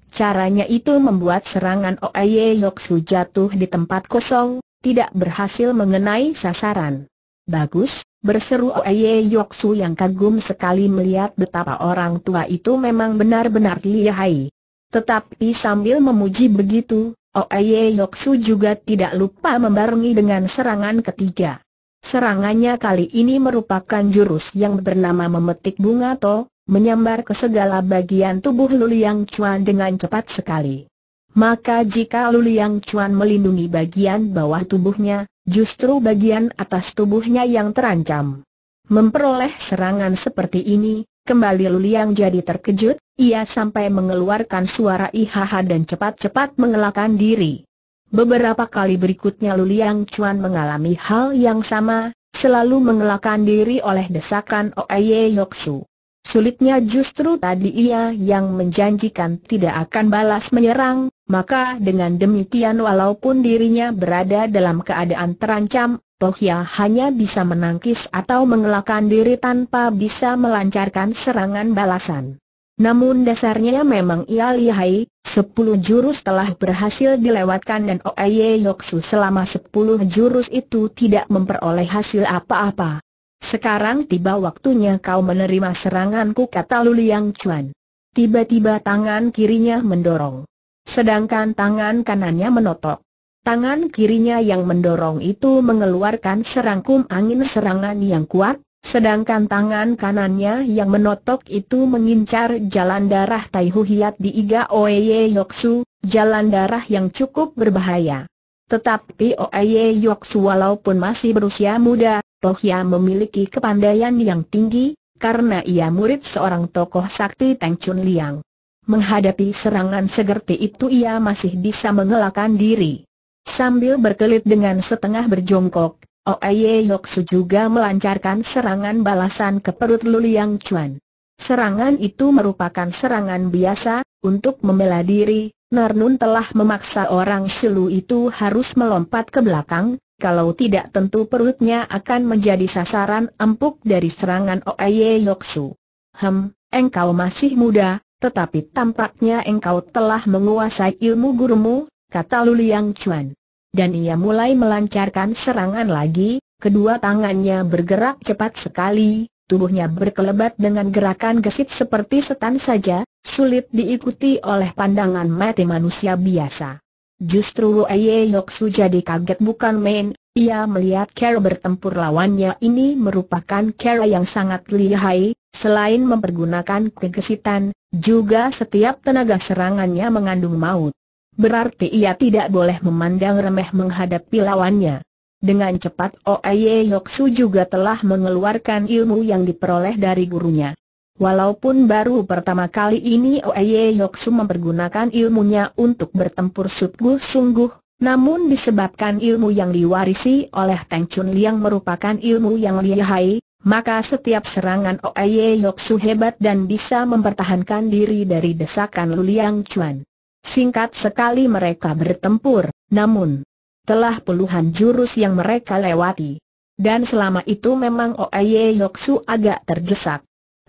Caranya itu membuat serangan Oye Yoksu jatuh di tempat kosong, tidak berhasil mengenai sasaran. Bagus, berseru Oye Yoksu yang kagum sekali melihat betapa orang tua itu memang benar-benar lihai. Tetapi sambil memuji begitu, Oye Yoksu juga tidak lupa membarungi dengan serangan ketiga. Serangannya kali ini merupakan jurus yang bernama memetik bunga to, menyambar ke segala bagian tubuh Luliang Chuan dengan cepat sekali. Maka jika Luliang Chuan melindungi bagian bawah tubuhnya, justru bagian atas tubuhnya yang terancam. Memperoleh serangan seperti ini, kembali Luliang jadi terkejut, ia sampai mengeluarkan suara ihaha dan cepat-cepat mengelakkan diri. Beberapa kali berikutnya Luliang Chuan mengalami hal yang sama, selalu mengelakkan diri oleh desakan Oeye Yoksu. Sulitnya justru tadi ia yang menjanjikan tidak akan balas menyerang, maka dengan demikian walaupun dirinya berada dalam keadaan terancam, Tohya hanya bisa menangkis atau mengelakkan diri tanpa bisa melancarkan serangan balasan. Namun dasarnya memang ia lihai, sepuluh jurus telah berhasil dilewatkan dan Oeye Yoksu selama sepuluh jurus itu tidak memperoleh hasil apa-apa. Sekarang tiba waktunya kau menerima seranganku kata Luliang Chuan. Tiba-tiba tangan kirinya mendorong. Sedangkan tangan kanannya menotok. Tangan kirinya yang mendorong itu mengeluarkan serangkum angin serangan yang kuat, sedangkan tangan kanannya yang menotok itu mengincar jalan darah Tai Hiat di Iga Oeye Yoksu, jalan darah yang cukup berbahaya. Tetapi Oye Yok walaupun masih berusia muda, toh ia memiliki kepandaian yang tinggi, karena ia murid seorang tokoh sakti Teng Chun Liang. Menghadapi serangan segerti itu ia masih bisa mengelakkan diri. Sambil berkelit dengan setengah berjongkok, Oye Yok juga melancarkan serangan balasan ke perut Lu Liang Chuan. Serangan itu merupakan serangan biasa, untuk membela diri, Narnun telah memaksa orang silu itu harus melompat ke belakang, kalau tidak tentu perutnya akan menjadi sasaran empuk dari serangan Oye Yoksu. Hem, engkau masih muda, tetapi tampaknya engkau telah menguasai ilmu gurumu, kata Luliang Chuan. Dan ia mulai melancarkan serangan lagi, kedua tangannya bergerak cepat sekali, tubuhnya berkelebat dengan gerakan gesit seperti setan saja, sulit diikuti oleh pandangan mati manusia biasa. Justru Aye Yoksu jadi kaget bukan main, ia melihat cara bertempur lawannya ini merupakan cara yang sangat lihai, selain mempergunakan kegesitan, juga setiap tenaga serangannya mengandung maut. Berarti ia tidak boleh memandang remeh menghadapi lawannya. Dengan cepat Oye Yoksu juga telah mengeluarkan ilmu yang diperoleh dari gurunya. Walaupun baru pertama kali ini Oye e Yoksu mempergunakan ilmunya untuk bertempur sungguh-sungguh, namun disebabkan ilmu yang diwarisi oleh Teng Chun Liang merupakan ilmu yang lihai, maka setiap serangan Oye Yoksu hebat dan bisa mempertahankan diri dari desakan Luliang Chuan. Singkat sekali mereka bertempur, namun telah puluhan jurus yang mereka lewati. Dan selama itu memang Oye Yoksu agak terdesak.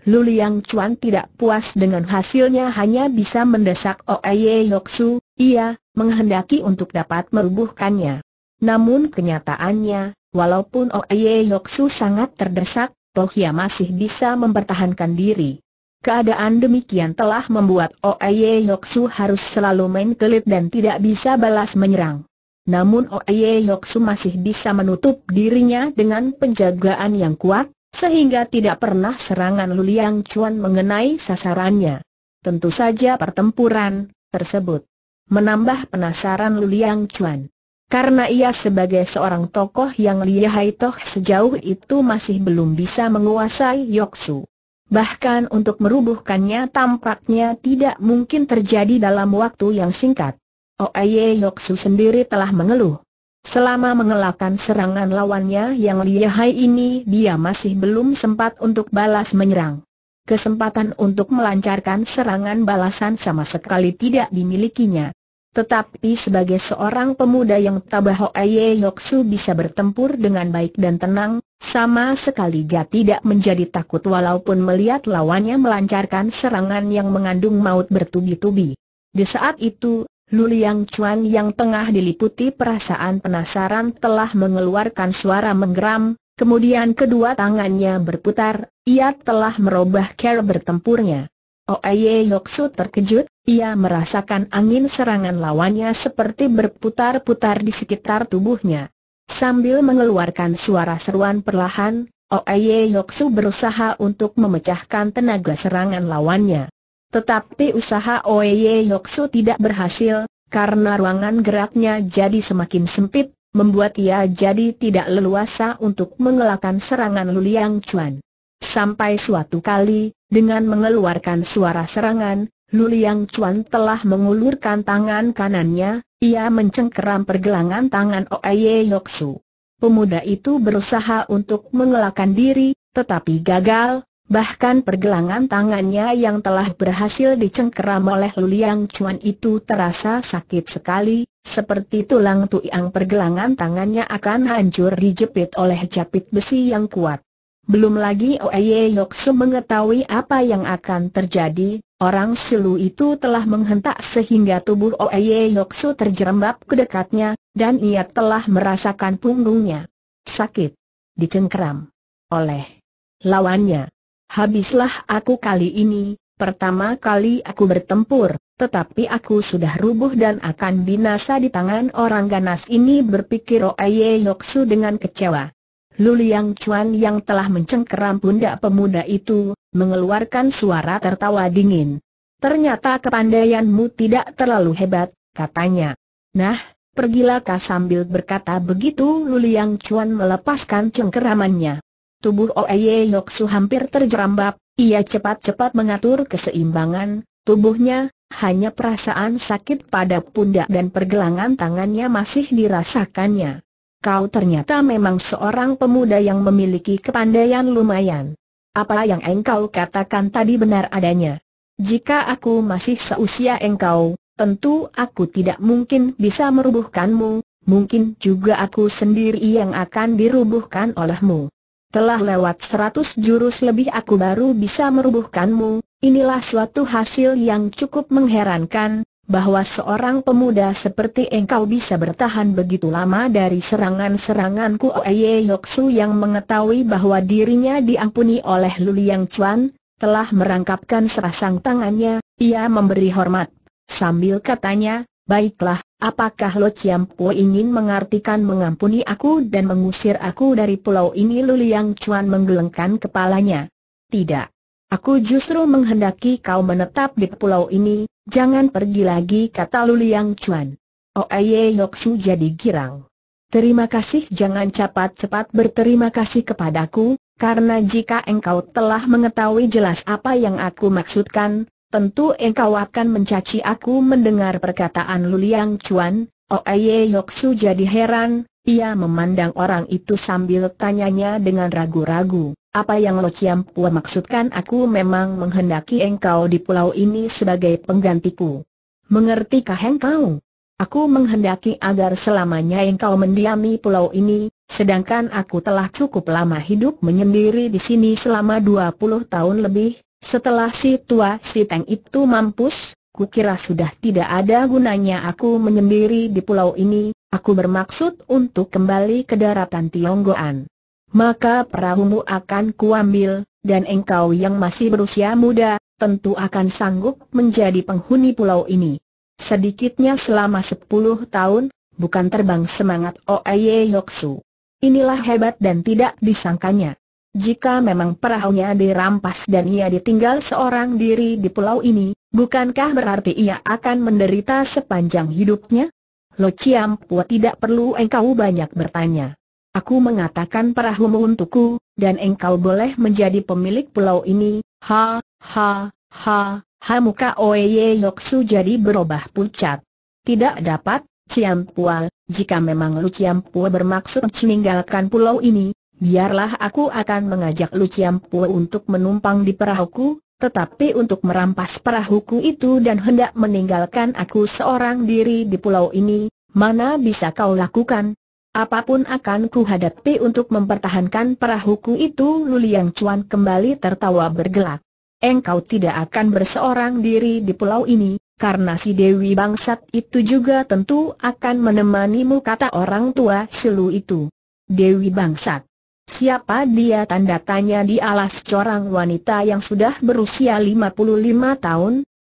Luliang Chuan tidak puas dengan hasilnya hanya bisa mendesak Oeye Yoksu, ia menghendaki untuk dapat merubuhkannya. Namun kenyataannya, walaupun Oeye Yoksu sangat terdesak, Tohia masih bisa mempertahankan diri. Keadaan demikian telah membuat Oeye Yoksu harus selalu main kelit dan tidak bisa balas menyerang. Namun Oeye Yoksu masih bisa menutup dirinya dengan penjagaan yang kuat, sehingga tidak pernah serangan Luliang Chuan mengenai sasarannya. Tentu saja pertempuran tersebut menambah penasaran Luliang Chuan. Karena ia sebagai seorang tokoh yang lihai toh sejauh itu masih belum bisa menguasai Yoksu. Bahkan untuk merubuhkannya tampaknya tidak mungkin terjadi dalam waktu yang singkat. Oye Yoksu sendiri telah mengeluh. Selama mengelakkan serangan lawannya yang lihai ini dia masih belum sempat untuk balas menyerang. Kesempatan untuk melancarkan serangan balasan sama sekali tidak dimilikinya. Tetapi sebagai seorang pemuda yang tabah Oye Yoksu bisa bertempur dengan baik dan tenang, sama sekali dia tidak menjadi takut walaupun melihat lawannya melancarkan serangan yang mengandung maut bertubi-tubi. Di saat itu, Luliang Chuan yang tengah diliputi perasaan penasaran telah mengeluarkan suara menggeram, kemudian kedua tangannya berputar, ia telah merubah cara bertempurnya. Oye Yoksu terkejut, ia merasakan angin serangan lawannya seperti berputar-putar di sekitar tubuhnya. Sambil mengeluarkan suara seruan perlahan, Oye Yoksu berusaha untuk memecahkan tenaga serangan lawannya. Tetapi usaha Oye Yoksu tidak berhasil, karena ruangan geraknya jadi semakin sempit, membuat ia jadi tidak leluasa untuk mengelakkan serangan Luliang Chuan. Sampai suatu kali, dengan mengeluarkan suara serangan, Luliang Chuan telah mengulurkan tangan kanannya, ia mencengkeram pergelangan tangan Oye Yoksu. Pemuda itu berusaha untuk mengelakkan diri, tetapi gagal, Bahkan pergelangan tangannya yang telah berhasil dicengkeram oleh Luliang Chuan itu terasa sakit sekali, seperti tulang yang pergelangan tangannya akan hancur dijepit oleh japit besi yang kuat. Belum lagi Oeye Yoksu mengetahui apa yang akan terjadi, orang silu itu telah menghentak sehingga tubuh Oeye Yoksu terjerembab ke dekatnya, dan ia telah merasakan punggungnya sakit, dicengkeram oleh lawannya habislah aku kali ini, pertama kali aku bertempur, tetapi aku sudah rubuh dan akan binasa di tangan orang ganas ini berpikir Oye oh, Yoksu dengan kecewa. Luliang Chuan yang telah mencengkeram pundak pemuda itu, mengeluarkan suara tertawa dingin. Ternyata kepandaianmu tidak terlalu hebat, katanya. Nah, pergilah kah sambil berkata begitu Luliang Chuan melepaskan cengkeramannya. Tubuh Oeye Su hampir terjerambab, ia cepat-cepat mengatur keseimbangan, tubuhnya, hanya perasaan sakit pada pundak dan pergelangan tangannya masih dirasakannya. Kau ternyata memang seorang pemuda yang memiliki kepandaian lumayan. Apa yang engkau katakan tadi benar adanya. Jika aku masih seusia engkau, tentu aku tidak mungkin bisa merubuhkanmu, mungkin juga aku sendiri yang akan dirubuhkan olehmu. Telah lewat seratus jurus lebih aku baru bisa merubuhkanmu, inilah suatu hasil yang cukup mengherankan, bahwa seorang pemuda seperti engkau bisa bertahan begitu lama dari serangan-seranganku Oye oh, Yoksu yang mengetahui bahwa dirinya diampuni oleh Luliang Chuan, telah merangkapkan serasang tangannya, ia memberi hormat. Sambil katanya, Baiklah, apakah Lo Po ingin mengartikan mengampuni aku dan mengusir aku dari pulau ini Luliang Liang Chuan menggelengkan kepalanya. Tidak. Aku justru menghendaki kau menetap di pulau ini, jangan pergi lagi kata Lu Liang Chuan. Oye oh, Yoksu jadi girang. Terima kasih jangan cepat-cepat berterima kasih kepadaku, karena jika engkau telah mengetahui jelas apa yang aku maksudkan, tentu engkau akan mencaci aku mendengar perkataan Luliang Chuan, Oh Oeye Yoksu jadi heran, ia memandang orang itu sambil tanyanya dengan ragu-ragu, apa yang Lo Chiampua maksudkan aku memang menghendaki engkau di pulau ini sebagai penggantiku. Mengertikah engkau? Aku menghendaki agar selamanya engkau mendiami pulau ini, sedangkan aku telah cukup lama hidup menyendiri di sini selama 20 tahun lebih, setelah si tua si Teng itu mampus, kukira sudah tidak ada gunanya aku menyendiri di pulau ini, aku bermaksud untuk kembali ke daratan Tionggoan. Maka perahumu akan kuambil, dan engkau yang masih berusia muda, tentu akan sanggup menjadi penghuni pulau ini. Sedikitnya selama sepuluh tahun, bukan terbang semangat Oeye Yoksu. Inilah hebat dan tidak disangkanya. Jika memang perahunya dirampas dan ia ditinggal seorang diri di pulau ini, bukankah berarti ia akan menderita sepanjang hidupnya? Lo Chiam Pua tidak perlu engkau banyak bertanya. Aku mengatakan perahumu untukku, dan engkau boleh menjadi pemilik pulau ini. Ha, ha, ha, ha muka Oye Yoksu jadi berubah pucat. Tidak dapat, Chiam Pua, jika memang Lu Chiam Pua bermaksud meninggalkan pulau ini, biarlah aku akan mengajak Lu Ciampu untuk menumpang di perahuku, tetapi untuk merampas perahuku itu dan hendak meninggalkan aku seorang diri di pulau ini, mana bisa kau lakukan? Apapun akan kuhadapi untuk mempertahankan perahuku itu Luliang cuan kembali tertawa bergelak. Engkau tidak akan berseorang diri di pulau ini, karena si Dewi Bangsat itu juga tentu akan menemanimu kata orang tua Selu itu. Dewi Bangsat. Siapa dia tanda tanya di alas corang wanita yang sudah berusia 55 tahun?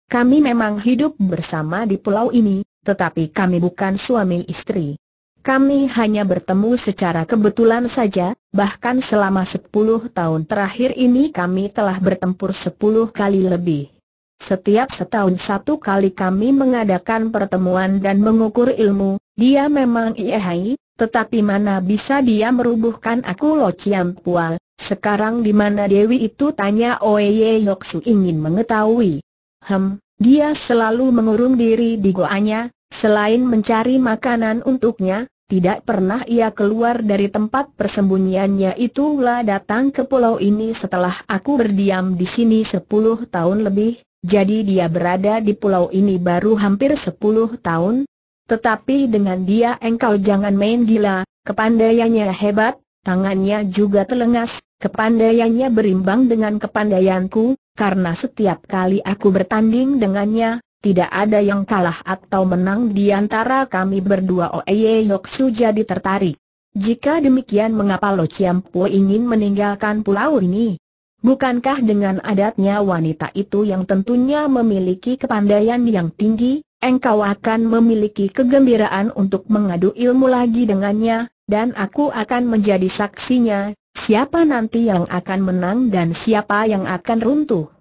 Kami memang hidup bersama di pulau ini, tetapi kami bukan suami istri. Kami hanya bertemu secara kebetulan saja, bahkan selama 10 tahun terakhir ini kami telah bertempur 10 kali lebih. Setiap setahun satu kali kami mengadakan pertemuan dan mengukur ilmu, dia memang iehai, tetapi mana bisa dia merubuhkan aku Lo Chiam Pual, sekarang di mana Dewi itu tanya Oye Yoxu ingin mengetahui. Hem, dia selalu mengurung diri di goanya, selain mencari makanan untuknya, tidak pernah ia keluar dari tempat persembunyiannya itulah datang ke pulau ini setelah aku berdiam di sini sepuluh tahun lebih, jadi dia berada di pulau ini baru hampir sepuluh tahun, tetapi dengan dia engkau jangan main gila, kepandaiannya hebat, tangannya juga telengas, kepandaiannya berimbang dengan kepandaianku, karena setiap kali aku bertanding dengannya, tidak ada yang kalah atau menang di antara kami berdua Oh, Oeye Yoksu jadi tertarik. Jika demikian mengapa Lo Po ingin meninggalkan pulau ini? Bukankah dengan adatnya wanita itu yang tentunya memiliki kepandaian yang tinggi, engkau akan memiliki kegembiraan untuk mengadu ilmu lagi dengannya, dan aku akan menjadi saksinya, siapa nanti yang akan menang dan siapa yang akan runtuh.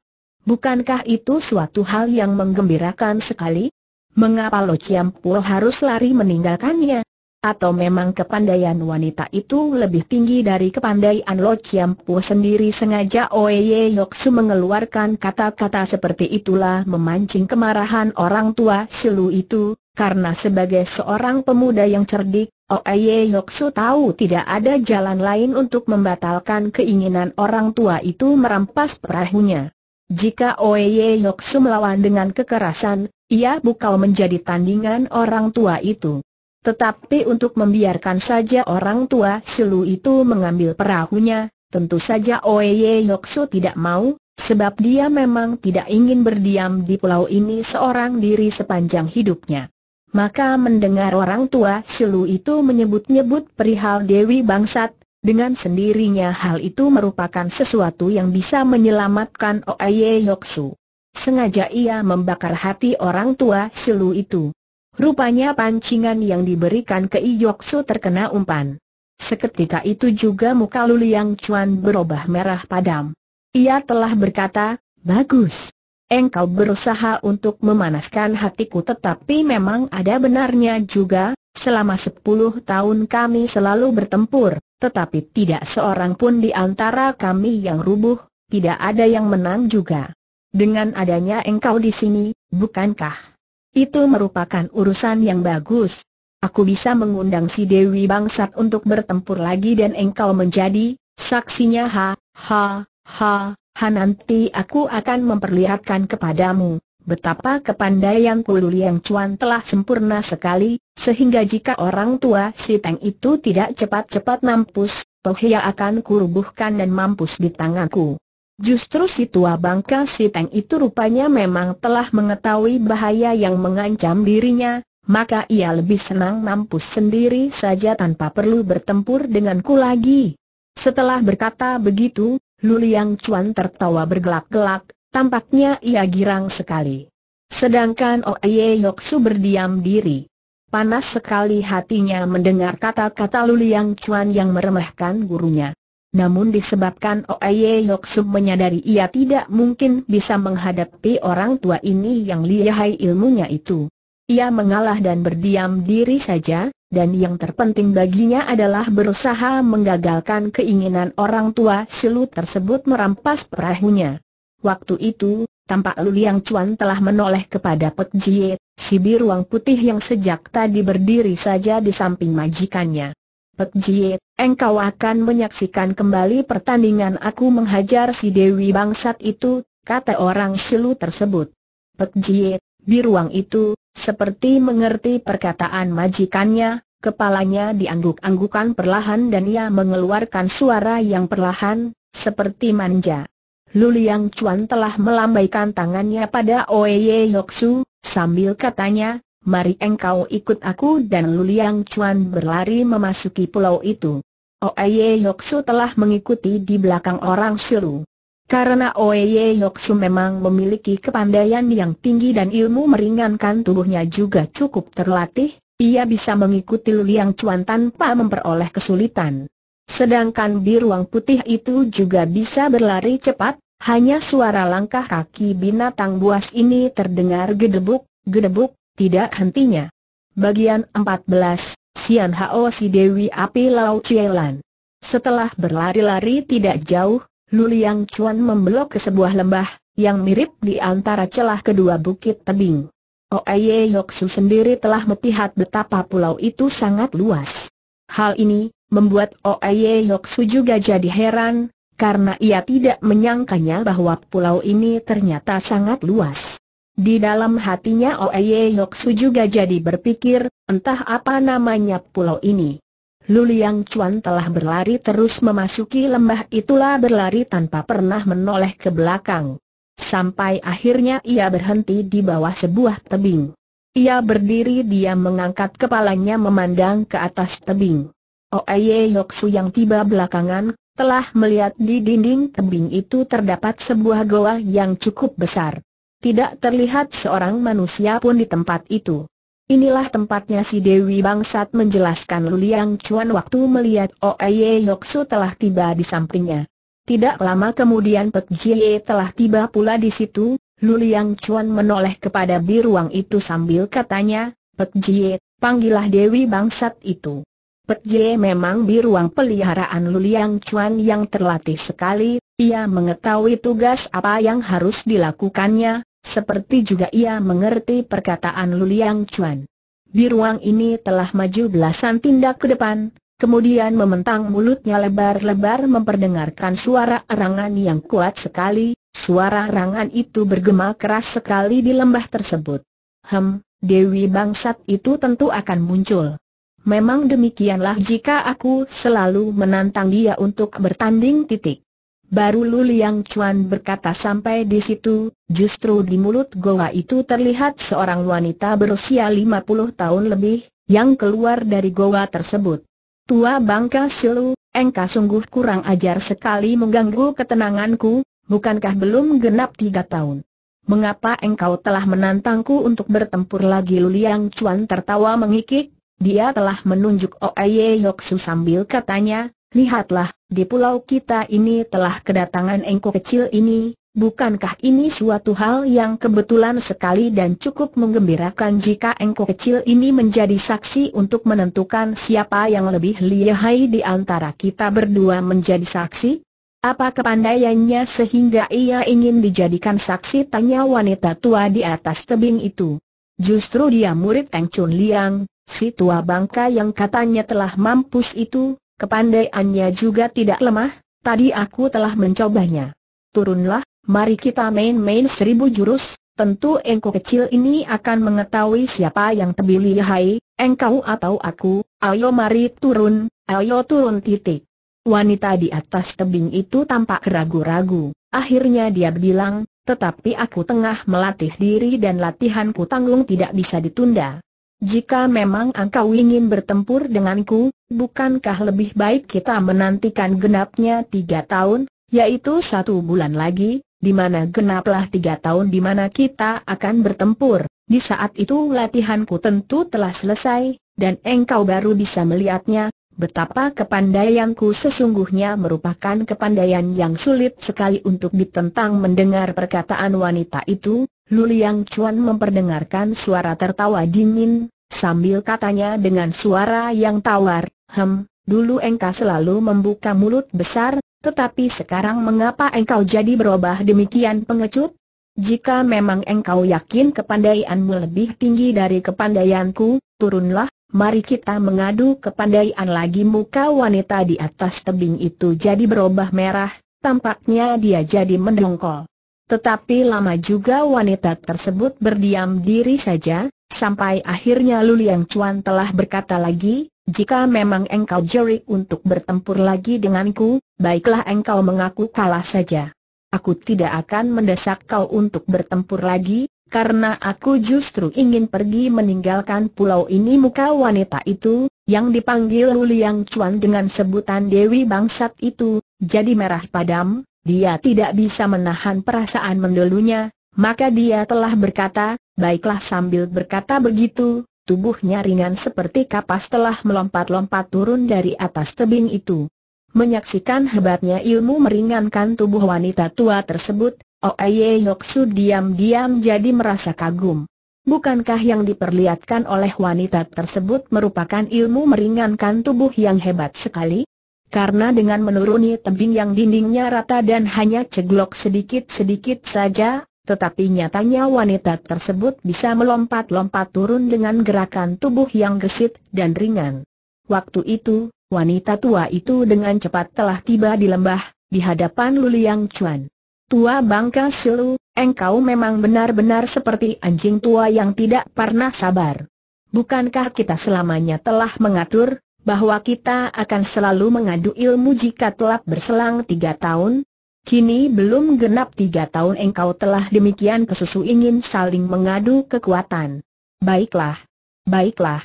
Bukankah itu suatu hal yang menggembirakan sekali? Mengapa Lo Chiam Puo harus lari meninggalkannya? Atau memang kepandaian wanita itu lebih tinggi dari kepandaian Lo Chiam Pu sendiri sengaja Oye Yoksu mengeluarkan kata-kata seperti itulah memancing kemarahan orang tua Silu itu, karena sebagai seorang pemuda yang cerdik, Oye Yoksu tahu tidak ada jalan lain untuk membatalkan keinginan orang tua itu merampas perahunya. Jika Oye Yoksu melawan dengan kekerasan, ia bukan menjadi tandingan orang tua itu. Tetapi untuk membiarkan saja orang tua Silu itu mengambil perahunya, tentu saja Oeye Yoksu tidak mau, sebab dia memang tidak ingin berdiam di pulau ini seorang diri sepanjang hidupnya. Maka mendengar orang tua Silu itu menyebut-nyebut perihal Dewi Bangsat, dengan sendirinya hal itu merupakan sesuatu yang bisa menyelamatkan Oye Yoksu. Sengaja ia membakar hati orang tua Silu itu. Rupanya pancingan yang diberikan ke Iyoksu terkena umpan. Seketika itu juga muka Luliang Chuan berubah merah padam. Ia telah berkata, bagus. Engkau berusaha untuk memanaskan hatiku tetapi memang ada benarnya juga, selama sepuluh tahun kami selalu bertempur, tetapi tidak seorang pun di antara kami yang rubuh, tidak ada yang menang juga. Dengan adanya engkau di sini, bukankah itu merupakan urusan yang bagus. Aku bisa mengundang si Dewi Bangsat untuk bertempur lagi dan engkau menjadi saksinya ha, ha, ha, ha nanti aku akan memperlihatkan kepadamu. Betapa kepandaian Kulu Liang Chuan telah sempurna sekali, sehingga jika orang tua si Teng itu tidak cepat-cepat mampus, ia akan kurubuhkan dan mampus di tanganku. Justru si tua bangka si Teng itu rupanya memang telah mengetahui bahaya yang mengancam dirinya, maka ia lebih senang mampus sendiri saja tanpa perlu bertempur denganku lagi. Setelah berkata begitu, Luliang Chuan tertawa bergelak-gelak, tampaknya ia girang sekali. Sedangkan Oye oh Yoksu berdiam diri. Panas sekali hatinya mendengar kata-kata Luliang Chuan yang meremehkan gurunya. Namun disebabkan Oye Yoksum menyadari ia tidak mungkin bisa menghadapi orang tua ini yang lihai ilmunya itu. Ia mengalah dan berdiam diri saja, dan yang terpenting baginya adalah berusaha menggagalkan keinginan orang tua Silu tersebut merampas perahunya. Waktu itu, tampak Liang Chuan telah menoleh kepada Pek Jie, si biruang putih yang sejak tadi berdiri saja di samping majikannya. Pek Jie, engkau akan menyaksikan kembali pertandingan aku menghajar si Dewi Bangsat itu, kata orang Silu tersebut. Pek Jie, di ruang itu, seperti mengerti perkataan majikannya, kepalanya diangguk-anggukan perlahan dan ia mengeluarkan suara yang perlahan, seperti manja. Luliang Chuan telah melambaikan tangannya pada Oye Yoksu, sambil katanya, mari engkau ikut aku dan Luliang Chuan berlari memasuki pulau itu. Oeye Yoksu telah mengikuti di belakang orang Siru. Karena Oeye Yoksu memang memiliki kepandaian yang tinggi dan ilmu meringankan tubuhnya juga cukup terlatih, ia bisa mengikuti Luliang Chuan tanpa memperoleh kesulitan. Sedangkan di ruang putih itu juga bisa berlari cepat, hanya suara langkah kaki binatang buas ini terdengar gedebuk, gedebuk, tidak hentinya. Bagian 14, Sian Hao Si Dewi Api Lau Cielan. Setelah berlari-lari tidak jauh, Luliang Chuan membelok ke sebuah lembah, yang mirip di antara celah kedua bukit tebing. Oeye Yoksu sendiri telah melihat betapa pulau itu sangat luas. Hal ini, membuat Oeye Yoksu juga jadi heran, karena ia tidak menyangkanya bahwa pulau ini ternyata sangat luas. Di dalam hatinya Oeye Yoksu juga jadi berpikir, entah apa namanya pulau ini. Luliang Chuan telah berlari terus memasuki lembah itulah berlari tanpa pernah menoleh ke belakang. Sampai akhirnya ia berhenti di bawah sebuah tebing. Ia berdiri dia mengangkat kepalanya memandang ke atas tebing. Oeye Yoksu yang tiba belakangan, telah melihat di dinding tebing itu terdapat sebuah goa yang cukup besar tidak terlihat seorang manusia pun di tempat itu. Inilah tempatnya si Dewi Bangsat menjelaskan Luliang Chuan waktu melihat Oeye Yoksu telah tiba di sampingnya. Tidak lama kemudian Pek Jie telah tiba pula di situ, Luliang Chuan menoleh kepada biruang itu sambil katanya, Pek Jie, panggillah Dewi Bangsat itu. Pek Jie memang biruang peliharaan Luliang Chuan yang terlatih sekali, ia mengetahui tugas apa yang harus dilakukannya, seperti juga ia mengerti perkataan Luliang Chuan. Di ruang ini telah maju belasan tindak ke depan, kemudian mementang mulutnya lebar-lebar memperdengarkan suara erangan yang kuat sekali, suara erangan itu bergema keras sekali di lembah tersebut. Hem, Dewi Bangsat itu tentu akan muncul. Memang demikianlah jika aku selalu menantang dia untuk bertanding titik. Baru Lu Liang Chuan berkata sampai di situ, justru di mulut goa itu terlihat seorang wanita berusia 50 tahun lebih, yang keluar dari goa tersebut. Tua bangka Silu, engkau sungguh kurang ajar sekali mengganggu ketenanganku, bukankah belum genap tiga tahun? Mengapa engkau telah menantangku untuk bertempur lagi Lu Liang Chuan tertawa mengikik, dia telah menunjuk Oeye Yoksu sambil katanya, Lihatlah, di pulau kita ini telah kedatangan engkau kecil ini, bukankah ini suatu hal yang kebetulan sekali dan cukup menggembirakan jika engko kecil ini menjadi saksi untuk menentukan siapa yang lebih lihai di antara kita berdua menjadi saksi? Apa kepandaiannya sehingga ia ingin dijadikan saksi tanya wanita tua di atas tebing itu. Justru dia murid Teng Chun Liang, si tua bangka yang katanya telah mampus itu, Kepandaiannya juga tidak lemah, tadi aku telah mencobanya. Turunlah, mari kita main-main seribu jurus, tentu engkau kecil ini akan mengetahui siapa yang lebih lihai, engkau atau aku, ayo mari turun, ayo turun titik. Wanita di atas tebing itu tampak ragu-ragu, akhirnya dia bilang, tetapi aku tengah melatih diri dan latihanku tanggung tidak bisa ditunda. Jika memang engkau ingin bertempur denganku, bukankah lebih baik kita menantikan genapnya tiga tahun, yaitu satu bulan lagi, di mana genaplah tiga tahun di mana kita akan bertempur. Di saat itu latihanku tentu telah selesai, dan engkau baru bisa melihatnya, betapa kepandaianku sesungguhnya merupakan kepandaian yang sulit sekali untuk ditentang mendengar perkataan wanita itu, Luliang Chuan memperdengarkan suara tertawa dingin, sambil katanya dengan suara yang tawar, Hem, dulu engkau selalu membuka mulut besar, tetapi sekarang mengapa engkau jadi berubah demikian pengecut? Jika memang engkau yakin kepandaianmu lebih tinggi dari kepandaianku, turunlah, mari kita mengadu kepandaian lagi muka wanita di atas tebing itu jadi berubah merah, tampaknya dia jadi mendongkol. Tetapi lama juga wanita tersebut berdiam diri saja, sampai akhirnya Luliang Cuan telah berkata lagi, jika memang engkau jerik untuk bertempur lagi denganku, baiklah engkau mengaku kalah saja. Aku tidak akan mendesak kau untuk bertempur lagi, karena aku justru ingin pergi meninggalkan pulau ini muka wanita itu, yang dipanggil Luliang Cuan dengan sebutan Dewi Bangsat itu, jadi merah padam, dia tidak bisa menahan perasaan mendulunya, maka dia telah berkata, baiklah sambil berkata begitu, tubuhnya ringan seperti kapas telah melompat-lompat turun dari atas tebing itu. Menyaksikan hebatnya ilmu meringankan tubuh wanita tua tersebut, Oeye oh Yoksu diam-diam jadi merasa kagum. Bukankah yang diperlihatkan oleh wanita tersebut merupakan ilmu meringankan tubuh yang hebat sekali? karena dengan menuruni tebing yang dindingnya rata dan hanya ceglok sedikit-sedikit saja, tetapi nyatanya wanita tersebut bisa melompat-lompat turun dengan gerakan tubuh yang gesit dan ringan. Waktu itu, wanita tua itu dengan cepat telah tiba di lembah, di hadapan Luliang Chuan. Tua bangka silu, engkau memang benar-benar seperti anjing tua yang tidak pernah sabar. Bukankah kita selamanya telah mengatur, bahwa kita akan selalu mengadu ilmu jika telah berselang tiga tahun? Kini belum genap tiga tahun engkau telah demikian kesusu ingin saling mengadu kekuatan. Baiklah. Baiklah.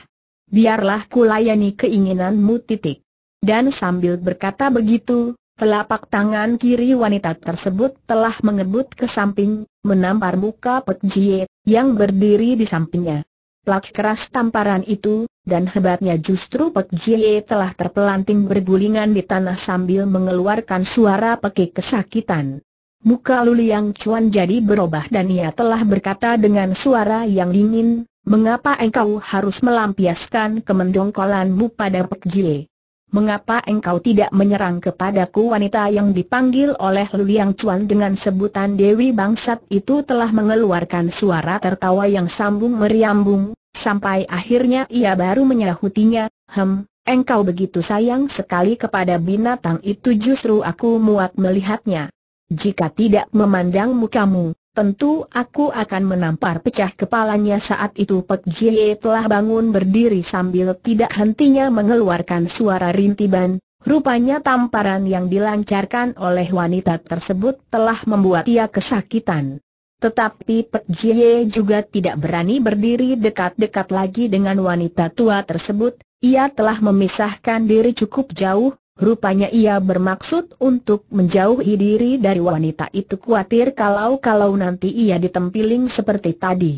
Biarlah kulayani keinginanmu titik. Dan sambil berkata begitu, telapak tangan kiri wanita tersebut telah mengebut ke samping, menampar muka Pek Jie, yang berdiri di sampingnya. Plak keras tamparan itu, dan hebatnya justru Pek Jie telah terpelanting bergulingan di tanah sambil mengeluarkan suara pekik kesakitan. Muka Luliang Chuan jadi berubah dan ia telah berkata dengan suara yang dingin, Mengapa engkau harus melampiaskan kemendongkolanmu pada Pek Jie? Mengapa engkau tidak menyerang kepadaku wanita yang dipanggil oleh Luliang Chuan dengan sebutan Dewi Bangsat itu telah mengeluarkan suara tertawa yang sambung meriambung, Sampai akhirnya ia baru menyahutinya, hem, engkau begitu sayang sekali kepada binatang itu justru aku muak melihatnya. Jika tidak memandang mukamu, tentu aku akan menampar pecah kepalanya saat itu Pek Jie telah bangun berdiri sambil tidak hentinya mengeluarkan suara rintiban. Rupanya tamparan yang dilancarkan oleh wanita tersebut telah membuat ia kesakitan. Tetapi Pek Jie juga tidak berani berdiri dekat-dekat lagi dengan wanita tua tersebut, ia telah memisahkan diri cukup jauh, rupanya ia bermaksud untuk menjauhi diri dari wanita itu khawatir kalau-kalau nanti ia ditempiling seperti tadi.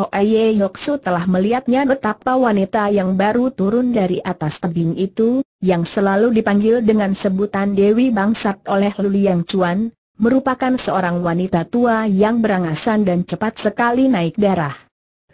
Oeye Yoksu telah melihatnya betapa wanita yang baru turun dari atas tebing itu, yang selalu dipanggil dengan sebutan Dewi Bangsat oleh Liang Chuan, merupakan seorang wanita tua yang berangasan dan cepat sekali naik darah.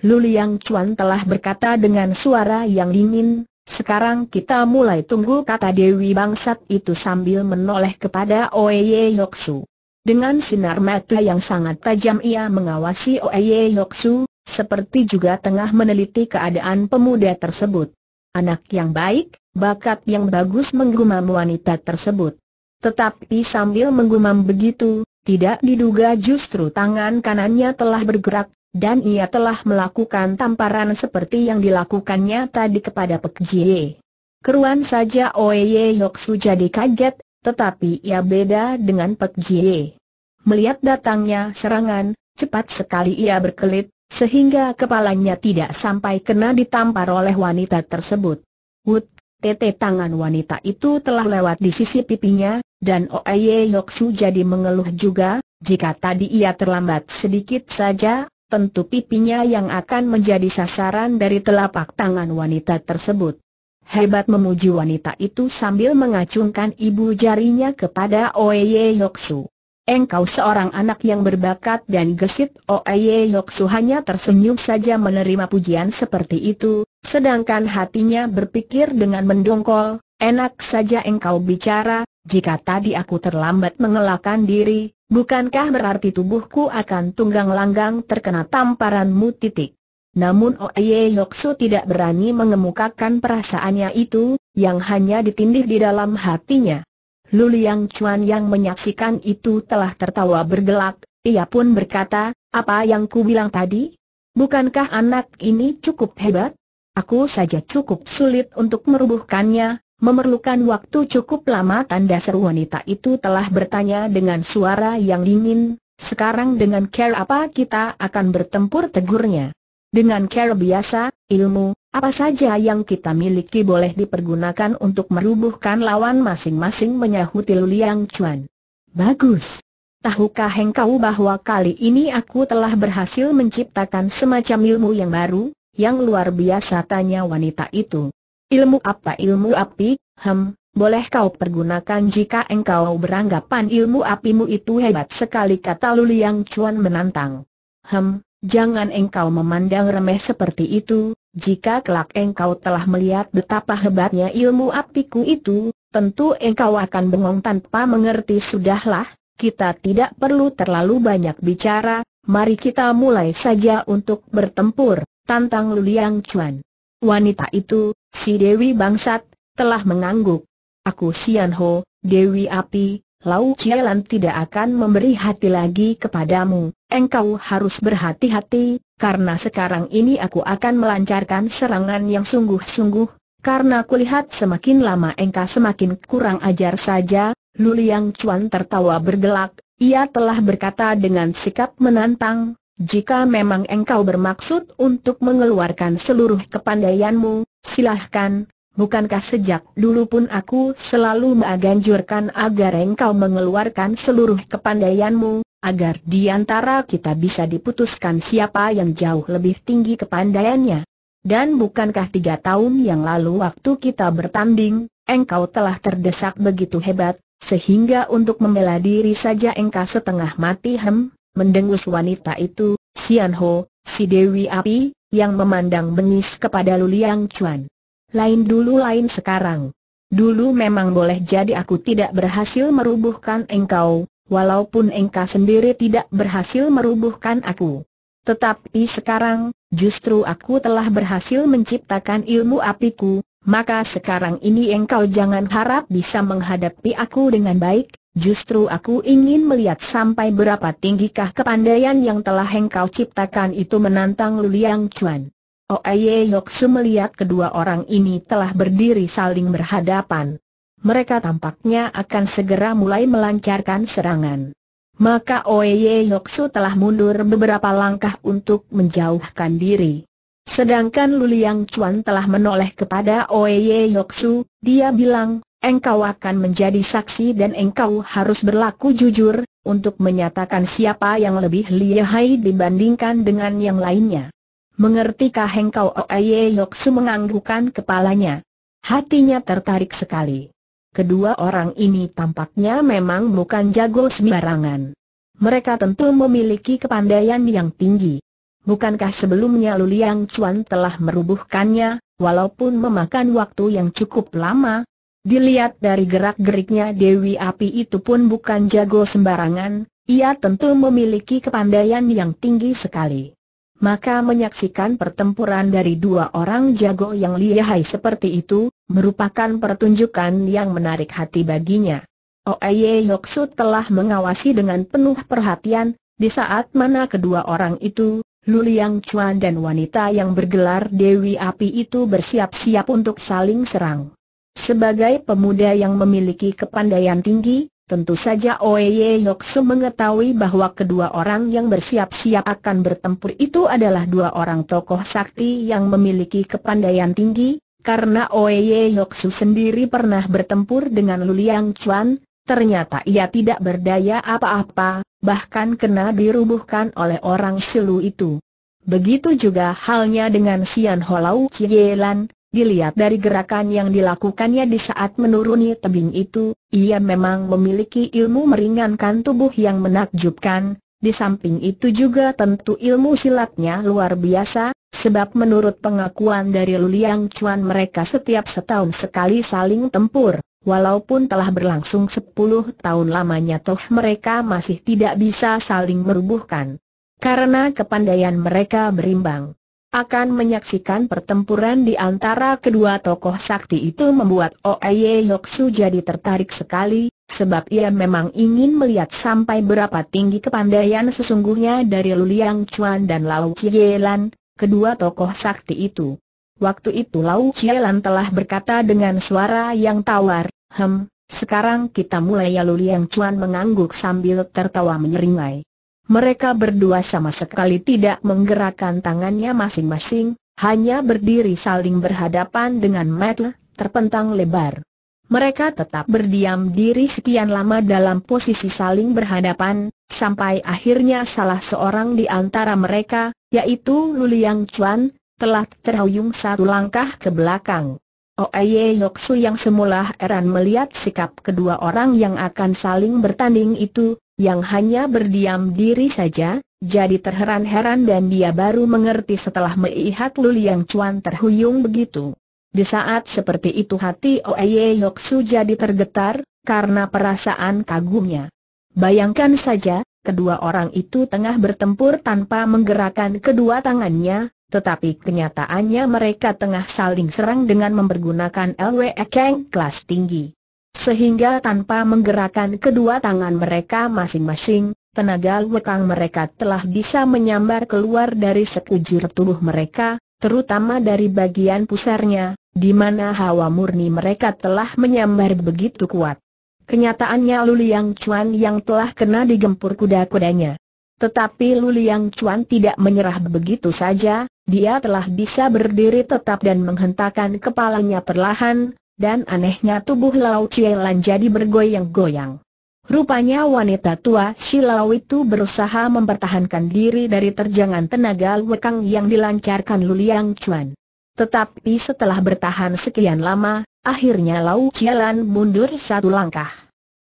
Luliang Yang Chuan telah berkata dengan suara yang dingin, sekarang kita mulai tunggu kata Dewi Bangsat itu sambil menoleh kepada Oye Yoksu. Dengan sinar mata yang sangat tajam ia mengawasi Oye Yoksu, seperti juga tengah meneliti keadaan pemuda tersebut. Anak yang baik, bakat yang bagus menggumam wanita tersebut. Tetapi sambil menggumam begitu, tidak diduga justru tangan kanannya telah bergerak, dan ia telah melakukan tamparan seperti yang dilakukannya tadi kepada Pek Jie. Keruan saja Oye Yoksu jadi kaget, tetapi ia beda dengan Pek Jie. Melihat datangnya serangan, cepat sekali ia berkelit, sehingga kepalanya tidak sampai kena ditampar oleh wanita tersebut. Wut, tete tangan wanita itu telah lewat di sisi pipinya, dan Oye Yoksu jadi mengeluh juga, jika tadi ia terlambat sedikit saja, tentu pipinya yang akan menjadi sasaran dari telapak tangan wanita tersebut. Hebat memuji wanita itu sambil mengacungkan ibu jarinya kepada Oye Yoksu. Engkau seorang anak yang berbakat dan gesit Oye Yoksu hanya tersenyum saja menerima pujian seperti itu, sedangkan hatinya berpikir dengan mendongkol, enak saja engkau bicara, jika tadi aku terlambat mengelakkan diri, bukankah berarti tubuhku akan tunggang langgang terkena tamparanmu titik. Namun Oye Yoksu tidak berani mengemukakan perasaannya itu, yang hanya ditindih di dalam hatinya. Luliang Chuan yang menyaksikan itu telah tertawa bergelak, ia pun berkata, apa yang ku bilang tadi? Bukankah anak ini cukup hebat? Aku saja cukup sulit untuk merubuhkannya, Memerlukan waktu cukup lama tanda seru wanita itu telah bertanya dengan suara yang dingin, sekarang dengan care apa kita akan bertempur tegurnya. Dengan care biasa, ilmu, apa saja yang kita miliki boleh dipergunakan untuk merubuhkan lawan masing-masing menyahuti Liang Chuan. Bagus. Tahukah engkau bahwa kali ini aku telah berhasil menciptakan semacam ilmu yang baru, yang luar biasa tanya wanita itu. Ilmu apa ilmu api, hem, boleh kau pergunakan jika engkau beranggapan ilmu apimu itu hebat sekali kata Luliang Chuan menantang. Hem, jangan engkau memandang remeh seperti itu, jika kelak engkau telah melihat betapa hebatnya ilmu apiku itu, tentu engkau akan bengong tanpa mengerti sudahlah, kita tidak perlu terlalu banyak bicara, mari kita mulai saja untuk bertempur, tantang Luliang Chuan. Wanita itu, Si Dewi Bangsat, telah mengangguk. Aku Sian Ho, Dewi Api, Lau Cielan tidak akan memberi hati lagi kepadamu, engkau harus berhati-hati, karena sekarang ini aku akan melancarkan serangan yang sungguh-sungguh, karena kulihat semakin lama engkau semakin kurang ajar saja, Luliang Liang Chuan tertawa bergelak, ia telah berkata dengan sikap menantang, jika memang engkau bermaksud untuk mengeluarkan seluruh kepandaianmu, silahkan, bukankah sejak dulu pun aku selalu menganjurkan agar engkau mengeluarkan seluruh kepandaianmu, agar di antara kita bisa diputuskan siapa yang jauh lebih tinggi kepandaiannya. Dan bukankah tiga tahun yang lalu waktu kita bertanding, engkau telah terdesak begitu hebat, sehingga untuk membela diri saja engkau setengah mati hem? Mendengus wanita itu, Sian Ho, si Dewi Api, yang memandang bengis kepada Luliang Chuan. Lain dulu lain sekarang. Dulu memang boleh jadi aku tidak berhasil merubuhkan engkau, walaupun engkau sendiri tidak berhasil merubuhkan aku. Tetapi sekarang, justru aku telah berhasil menciptakan ilmu apiku, maka sekarang ini engkau jangan harap bisa menghadapi aku dengan baik, Justru aku ingin melihat sampai berapa tinggikah kepandaian yang telah engkau ciptakan itu menantang Luliang Chuan. Oeye oh, Yoksu melihat kedua orang ini telah berdiri saling berhadapan. Mereka tampaknya akan segera mulai melancarkan serangan. Maka Oeye Yoksu telah mundur beberapa langkah untuk menjauhkan diri. Sedangkan Luliang Chuan telah menoleh kepada Oeye Yoksu, dia bilang, engkau akan menjadi saksi dan engkau harus berlaku jujur, untuk menyatakan siapa yang lebih lihai dibandingkan dengan yang lainnya. Mengertikah engkau Oye Yoksu menganggukkan kepalanya. Hatinya tertarik sekali. Kedua orang ini tampaknya memang bukan jago sembarangan. Mereka tentu memiliki kepandaian yang tinggi. Bukankah sebelumnya Luliang Chuan telah merubuhkannya, walaupun memakan waktu yang cukup lama, Dilihat dari gerak-geriknya Dewi Api itu pun bukan jago sembarangan, ia tentu memiliki kepandaian yang tinggi sekali. Maka menyaksikan pertempuran dari dua orang jago yang lihai seperti itu, merupakan pertunjukan yang menarik hati baginya. Oeye Yoksu telah mengawasi dengan penuh perhatian, di saat mana kedua orang itu, Luliang Chuan dan wanita yang bergelar Dewi Api itu bersiap-siap untuk saling serang. Sebagai pemuda yang memiliki kepandaian tinggi, tentu saja Oeye Yokse mengetahui bahwa kedua orang yang bersiap-siap akan bertempur itu adalah dua orang tokoh sakti yang memiliki kepandaian tinggi, karena Oeye Yoksu sendiri pernah bertempur dengan Luliang Chuan, ternyata ia tidak berdaya apa-apa, bahkan kena dirubuhkan oleh orang Silu itu. Begitu juga halnya dengan Sian Holau Cielan, Dilihat dari gerakan yang dilakukannya di saat menuruni tebing itu, ia memang memiliki ilmu meringankan tubuh yang menakjubkan, di samping itu juga tentu ilmu silatnya luar biasa, sebab menurut pengakuan dari Liang Chuan mereka setiap setahun sekali saling tempur, walaupun telah berlangsung sepuluh tahun lamanya toh mereka masih tidak bisa saling merubuhkan. Karena kepandaian mereka berimbang akan menyaksikan pertempuran di antara kedua tokoh sakti itu membuat Oeye Yoksu jadi tertarik sekali, sebab ia memang ingin melihat sampai berapa tinggi kepandaian sesungguhnya dari Luliang Chuan dan Lau Chielan, kedua tokoh sakti itu. Waktu itu Lau Chielan telah berkata dengan suara yang tawar, Hem, sekarang kita mulai ya Luliang Chuan mengangguk sambil tertawa menyeringai. Mereka berdua sama sekali tidak menggerakkan tangannya masing-masing, hanya berdiri saling berhadapan dengan metel, terpentang lebar. Mereka tetap berdiam diri sekian lama dalam posisi saling berhadapan, sampai akhirnya salah seorang di antara mereka, yaitu Luliang Chuan, telah terhuyung satu langkah ke belakang. Oeye Yoksu yang semula heran melihat sikap kedua orang yang akan saling bertanding itu, yang hanya berdiam diri saja, jadi terheran-heran dan dia baru mengerti setelah melihat Luli yang cuan terhuyung begitu. Di saat seperti itu hati Oeye Yoksu jadi tergetar, karena perasaan kagumnya. Bayangkan saja, kedua orang itu tengah bertempur tanpa menggerakkan kedua tangannya, tetapi kenyataannya mereka tengah saling serang dengan mempergunakan LWE Kang kelas tinggi. Sehingga tanpa menggerakkan kedua tangan mereka masing-masing, tenaga lekang mereka telah bisa menyambar keluar dari sekujur tubuh mereka, terutama dari bagian pusarnya, di mana hawa murni mereka telah menyambar begitu kuat. Kenyataannya Luliang Chuan yang telah kena digempur kuda-kudanya. Tetapi Luliang Chuan tidak menyerah begitu saja, dia telah bisa berdiri tetap dan menghentakkan kepalanya perlahan, dan anehnya tubuh Lau Chie Lan jadi bergoyang-goyang. Rupanya wanita tua Lau itu berusaha mempertahankan diri dari terjangan tenaga lekang yang dilancarkan Luliang Chuan. Tetapi setelah bertahan sekian lama, akhirnya Lau Lan mundur satu langkah.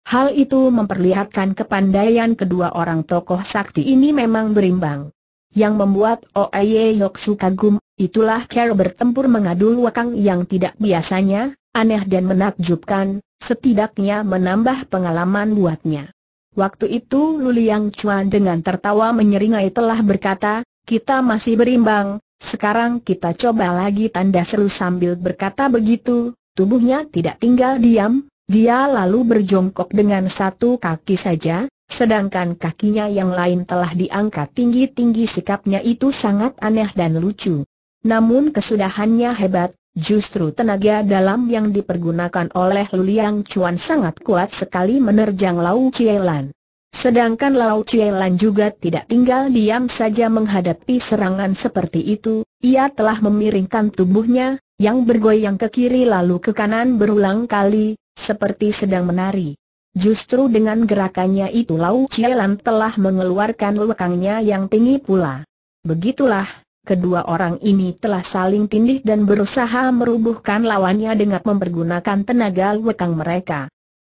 Hal itu memperlihatkan kepandaian kedua orang tokoh sakti ini memang berimbang. Yang membuat Oeye Yoksu kagum, itulah cara bertempur mengadu wakang yang tidak biasanya, Aneh dan menakjubkan, setidaknya menambah pengalaman buatnya. Waktu itu Luliang Chuan dengan tertawa menyeringai telah berkata, kita masih berimbang, sekarang kita coba lagi tanda seru sambil berkata begitu, tubuhnya tidak tinggal diam, dia lalu berjongkok dengan satu kaki saja, sedangkan kakinya yang lain telah diangkat tinggi-tinggi sikapnya itu sangat aneh dan lucu. Namun kesudahannya hebat, Justru tenaga dalam yang dipergunakan oleh Luliang Chuan sangat kuat sekali menerjang Lau Chielan. Sedangkan Lau Chielan juga tidak tinggal diam saja menghadapi serangan seperti itu, ia telah memiringkan tubuhnya, yang bergoyang ke kiri lalu ke kanan berulang kali, seperti sedang menari. Justru dengan gerakannya itu Lau Chielan telah mengeluarkan lekangnya yang tinggi pula. Begitulah, kedua orang ini telah saling tindih dan berusaha merubuhkan lawannya dengan mempergunakan tenaga lekang mereka.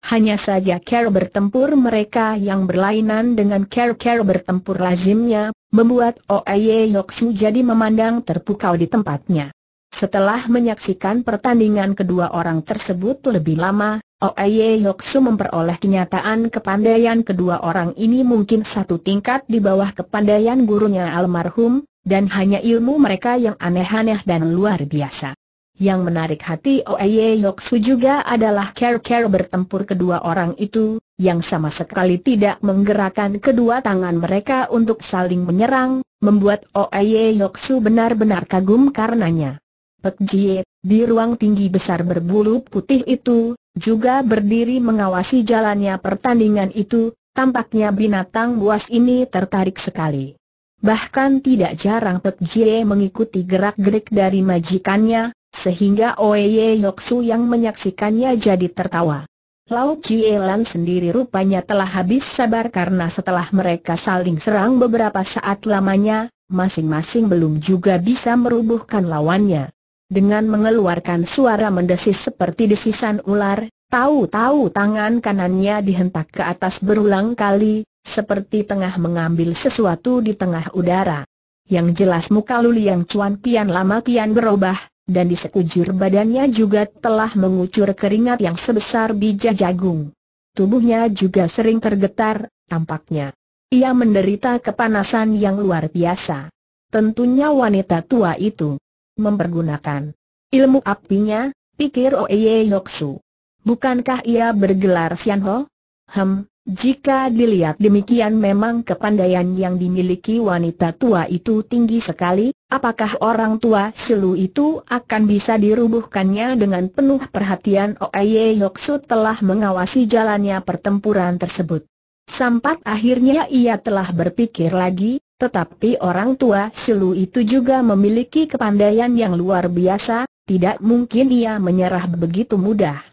Hanya saja care bertempur mereka yang berlainan dengan care-care bertempur lazimnya, membuat Oeye Yoksu jadi memandang terpukau di tempatnya. Setelah menyaksikan pertandingan kedua orang tersebut lebih lama, Oeye Yoksu memperoleh kenyataan kepandaian kedua orang ini mungkin satu tingkat di bawah kepandaian gurunya almarhum, dan hanya ilmu mereka yang aneh-aneh dan luar biasa. Yang menarik hati Oeye Yoksu juga adalah care-care bertempur kedua orang itu, yang sama sekali tidak menggerakkan kedua tangan mereka untuk saling menyerang, membuat Oeye Yoksu benar-benar kagum karenanya. Pek Jie, di ruang tinggi besar berbulu putih itu, juga berdiri mengawasi jalannya pertandingan itu, tampaknya binatang buas ini tertarik sekali. Bahkan tidak jarang Pek Jie mengikuti gerak-gerik dari majikannya, sehingga Oye Yoksu yang menyaksikannya jadi tertawa. Lau Lan sendiri rupanya telah habis sabar karena setelah mereka saling serang beberapa saat lamanya, masing-masing belum juga bisa merubuhkan lawannya. Dengan mengeluarkan suara mendesis seperti desisan ular, Tahu-tahu tangan kanannya dihentak ke atas berulang kali, seperti tengah mengambil sesuatu di tengah udara. Yang jelas muka yang Cuan kian lama kian berubah, dan di sekujur badannya juga telah mengucur keringat yang sebesar biji jagung. Tubuhnya juga sering tergetar, tampaknya. Ia menderita kepanasan yang luar biasa. Tentunya wanita tua itu mempergunakan ilmu apinya, pikir Oeye Yoksu. Bukankah ia bergelar Sianho? Hem, jika dilihat demikian memang kepandaian yang dimiliki wanita tua itu tinggi sekali, apakah orang tua Silu itu akan bisa dirubuhkannya dengan penuh perhatian Oye Yoksu telah mengawasi jalannya pertempuran tersebut. Sampat akhirnya ia telah berpikir lagi, tetapi orang tua Silu itu juga memiliki kepandaian yang luar biasa, tidak mungkin ia menyerah begitu mudah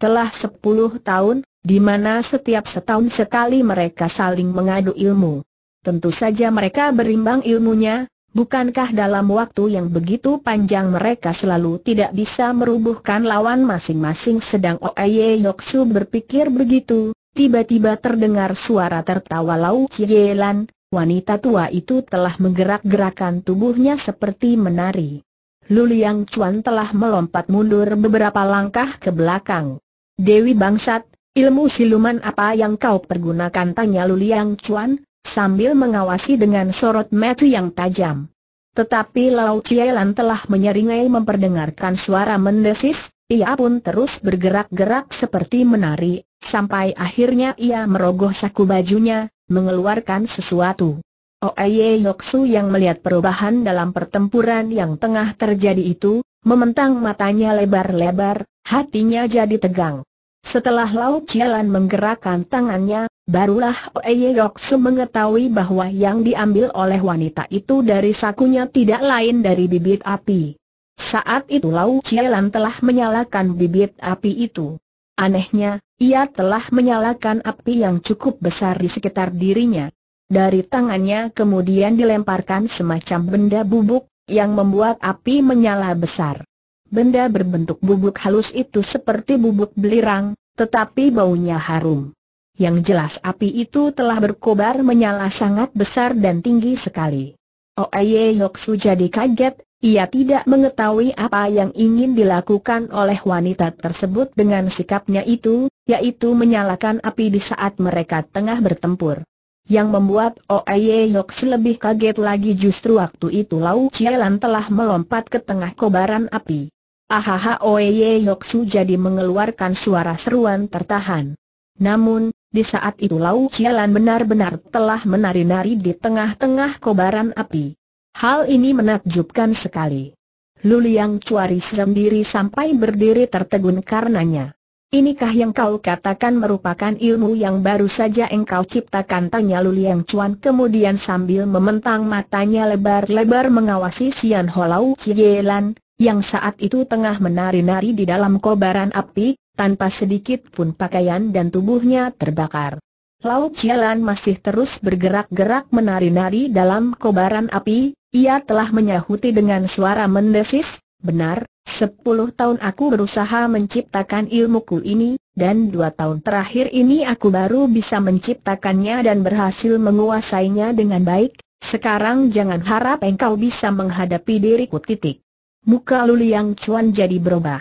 telah sepuluh tahun, di mana setiap setahun sekali mereka saling mengadu ilmu. Tentu saja mereka berimbang ilmunya, bukankah dalam waktu yang begitu panjang mereka selalu tidak bisa merubuhkan lawan masing-masing sedang Oeye Yoksu berpikir begitu, tiba-tiba terdengar suara tertawa Lau Chielan, wanita tua itu telah menggerak-gerakan tubuhnya seperti menari. Luliang Chuan telah melompat mundur beberapa langkah ke belakang. Dewi Bangsat, ilmu siluman apa yang kau pergunakan tanya Lu Liang Chuan, sambil mengawasi dengan sorot mata yang tajam. Tetapi Lau Cielan telah menyeringai memperdengarkan suara mendesis, ia pun terus bergerak-gerak seperti menari, sampai akhirnya ia merogoh saku bajunya, mengeluarkan sesuatu. Oeye oh, Yoksu yang melihat perubahan dalam pertempuran yang tengah terjadi itu, mementang matanya lebar-lebar, hatinya jadi tegang. Setelah Lau Chialan menggerakkan tangannya, barulah Oeye Yoksu mengetahui bahwa yang diambil oleh wanita itu dari sakunya tidak lain dari bibit api. Saat itu Lau Chialan telah menyalakan bibit api itu. Anehnya, ia telah menyalakan api yang cukup besar di sekitar dirinya. Dari tangannya kemudian dilemparkan semacam benda bubuk, yang membuat api menyala besar benda berbentuk bubuk halus itu seperti bubuk belirang, tetapi baunya harum. Yang jelas api itu telah berkobar menyala sangat besar dan tinggi sekali. Oeye oh, Yoksu jadi kaget, ia tidak mengetahui apa yang ingin dilakukan oleh wanita tersebut dengan sikapnya itu, yaitu menyalakan api di saat mereka tengah bertempur. Yang membuat Oeye oh, Yoksu lebih kaget lagi justru waktu itu Lau Cielan telah melompat ke tengah kobaran api. Ahaha Oeye Yoksu jadi mengeluarkan suara seruan tertahan. Namun, di saat itu Lau Cialan benar-benar telah menari-nari di tengah-tengah kobaran api. Hal ini menakjubkan sekali. Luliang Cuari sendiri sampai berdiri tertegun karenanya. Inikah yang kau katakan merupakan ilmu yang baru saja engkau ciptakan? Tanya Luliang Cuan kemudian sambil mementang matanya lebar-lebar mengawasi Sian Holau Chielan, yang saat itu tengah menari-nari di dalam kobaran api, tanpa sedikit pun pakaian dan tubuhnya terbakar. Laut Jalan masih terus bergerak-gerak menari-nari dalam kobaran api, ia telah menyahuti dengan suara mendesis, benar, sepuluh tahun aku berusaha menciptakan ilmuku ini, dan dua tahun terakhir ini aku baru bisa menciptakannya dan berhasil menguasainya dengan baik, sekarang jangan harap engkau bisa menghadapi diriku titik. Muka Luliang Chuan jadi berubah.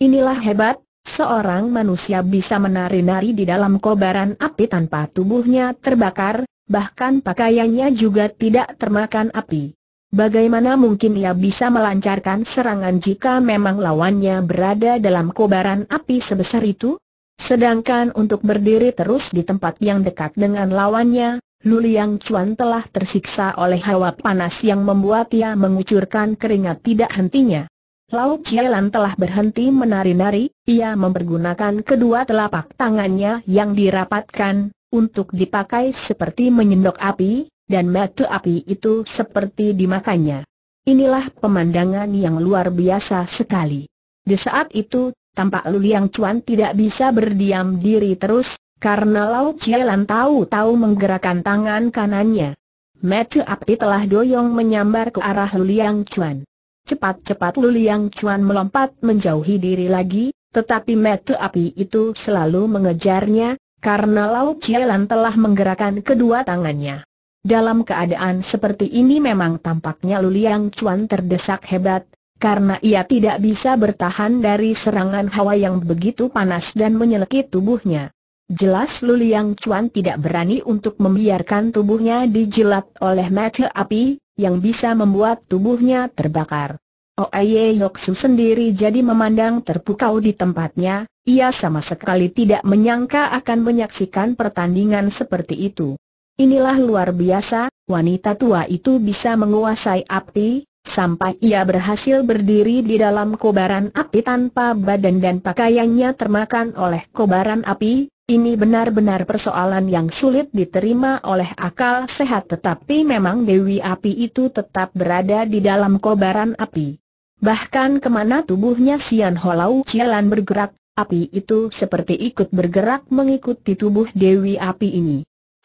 Inilah hebat, seorang manusia bisa menari-nari di dalam kobaran api tanpa tubuhnya terbakar, bahkan pakaiannya juga tidak termakan api. Bagaimana mungkin ia bisa melancarkan serangan jika memang lawannya berada dalam kobaran api sebesar itu? Sedangkan untuk berdiri terus di tempat yang dekat dengan lawannya, Luliang Chuan telah tersiksa oleh hawa panas yang membuat ia mengucurkan keringat tidak hentinya. Lau Chielan telah berhenti menari-nari, ia mempergunakan kedua telapak tangannya yang dirapatkan, untuk dipakai seperti menyendok api, dan metu api itu seperti dimakannya. Inilah pemandangan yang luar biasa sekali. Di saat itu, tampak Luliang Chuan tidak bisa berdiam diri terus, karena Lau Cielan tahu-tahu menggerakkan tangan kanannya. Mata api telah doyong menyambar ke arah Liang Chuan. Cepat-cepat Liang Chuan melompat menjauhi diri lagi, tetapi mata api itu selalu mengejarnya, karena Lau Cielan telah menggerakkan kedua tangannya. Dalam keadaan seperti ini memang tampaknya Liang Chuan terdesak hebat, karena ia tidak bisa bertahan dari serangan hawa yang begitu panas dan menyelekit tubuhnya. Jelas Luliang Chuan tidak berani untuk membiarkan tubuhnya dijilat oleh mata api, yang bisa membuat tubuhnya terbakar. Oye Yoksu sendiri jadi memandang terpukau di tempatnya, ia sama sekali tidak menyangka akan menyaksikan pertandingan seperti itu. Inilah luar biasa, wanita tua itu bisa menguasai api, sampai ia berhasil berdiri di dalam kobaran api tanpa badan dan pakaiannya termakan oleh kobaran api, ini benar-benar persoalan yang sulit diterima oleh akal sehat tetapi memang Dewi Api itu tetap berada di dalam kobaran api. Bahkan kemana tubuhnya Sian Holau Cialan bergerak, api itu seperti ikut bergerak mengikuti tubuh Dewi Api ini.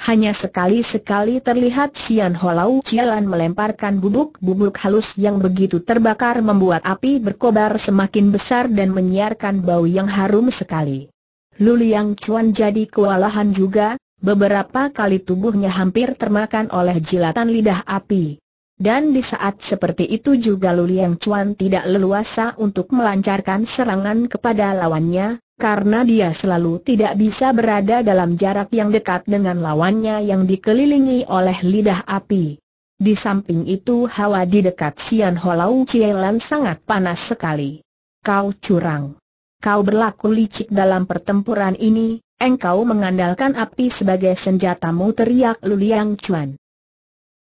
Hanya sekali-sekali terlihat Sian Holau Cialan melemparkan bubuk-bubuk halus yang begitu terbakar membuat api berkobar semakin besar dan menyiarkan bau yang harum sekali. Luliang Cuan jadi kewalahan juga, beberapa kali tubuhnya hampir termakan oleh jilatan lidah api. Dan di saat seperti itu juga Luliang Cuan tidak leluasa untuk melancarkan serangan kepada lawannya, karena dia selalu tidak bisa berada dalam jarak yang dekat dengan lawannya yang dikelilingi oleh lidah api. Di samping itu hawa di dekat Sian Holau Chielan sangat panas sekali. Kau curang kau berlaku licik dalam pertempuran ini, engkau mengandalkan api sebagai senjatamu teriak Luliang Chuan.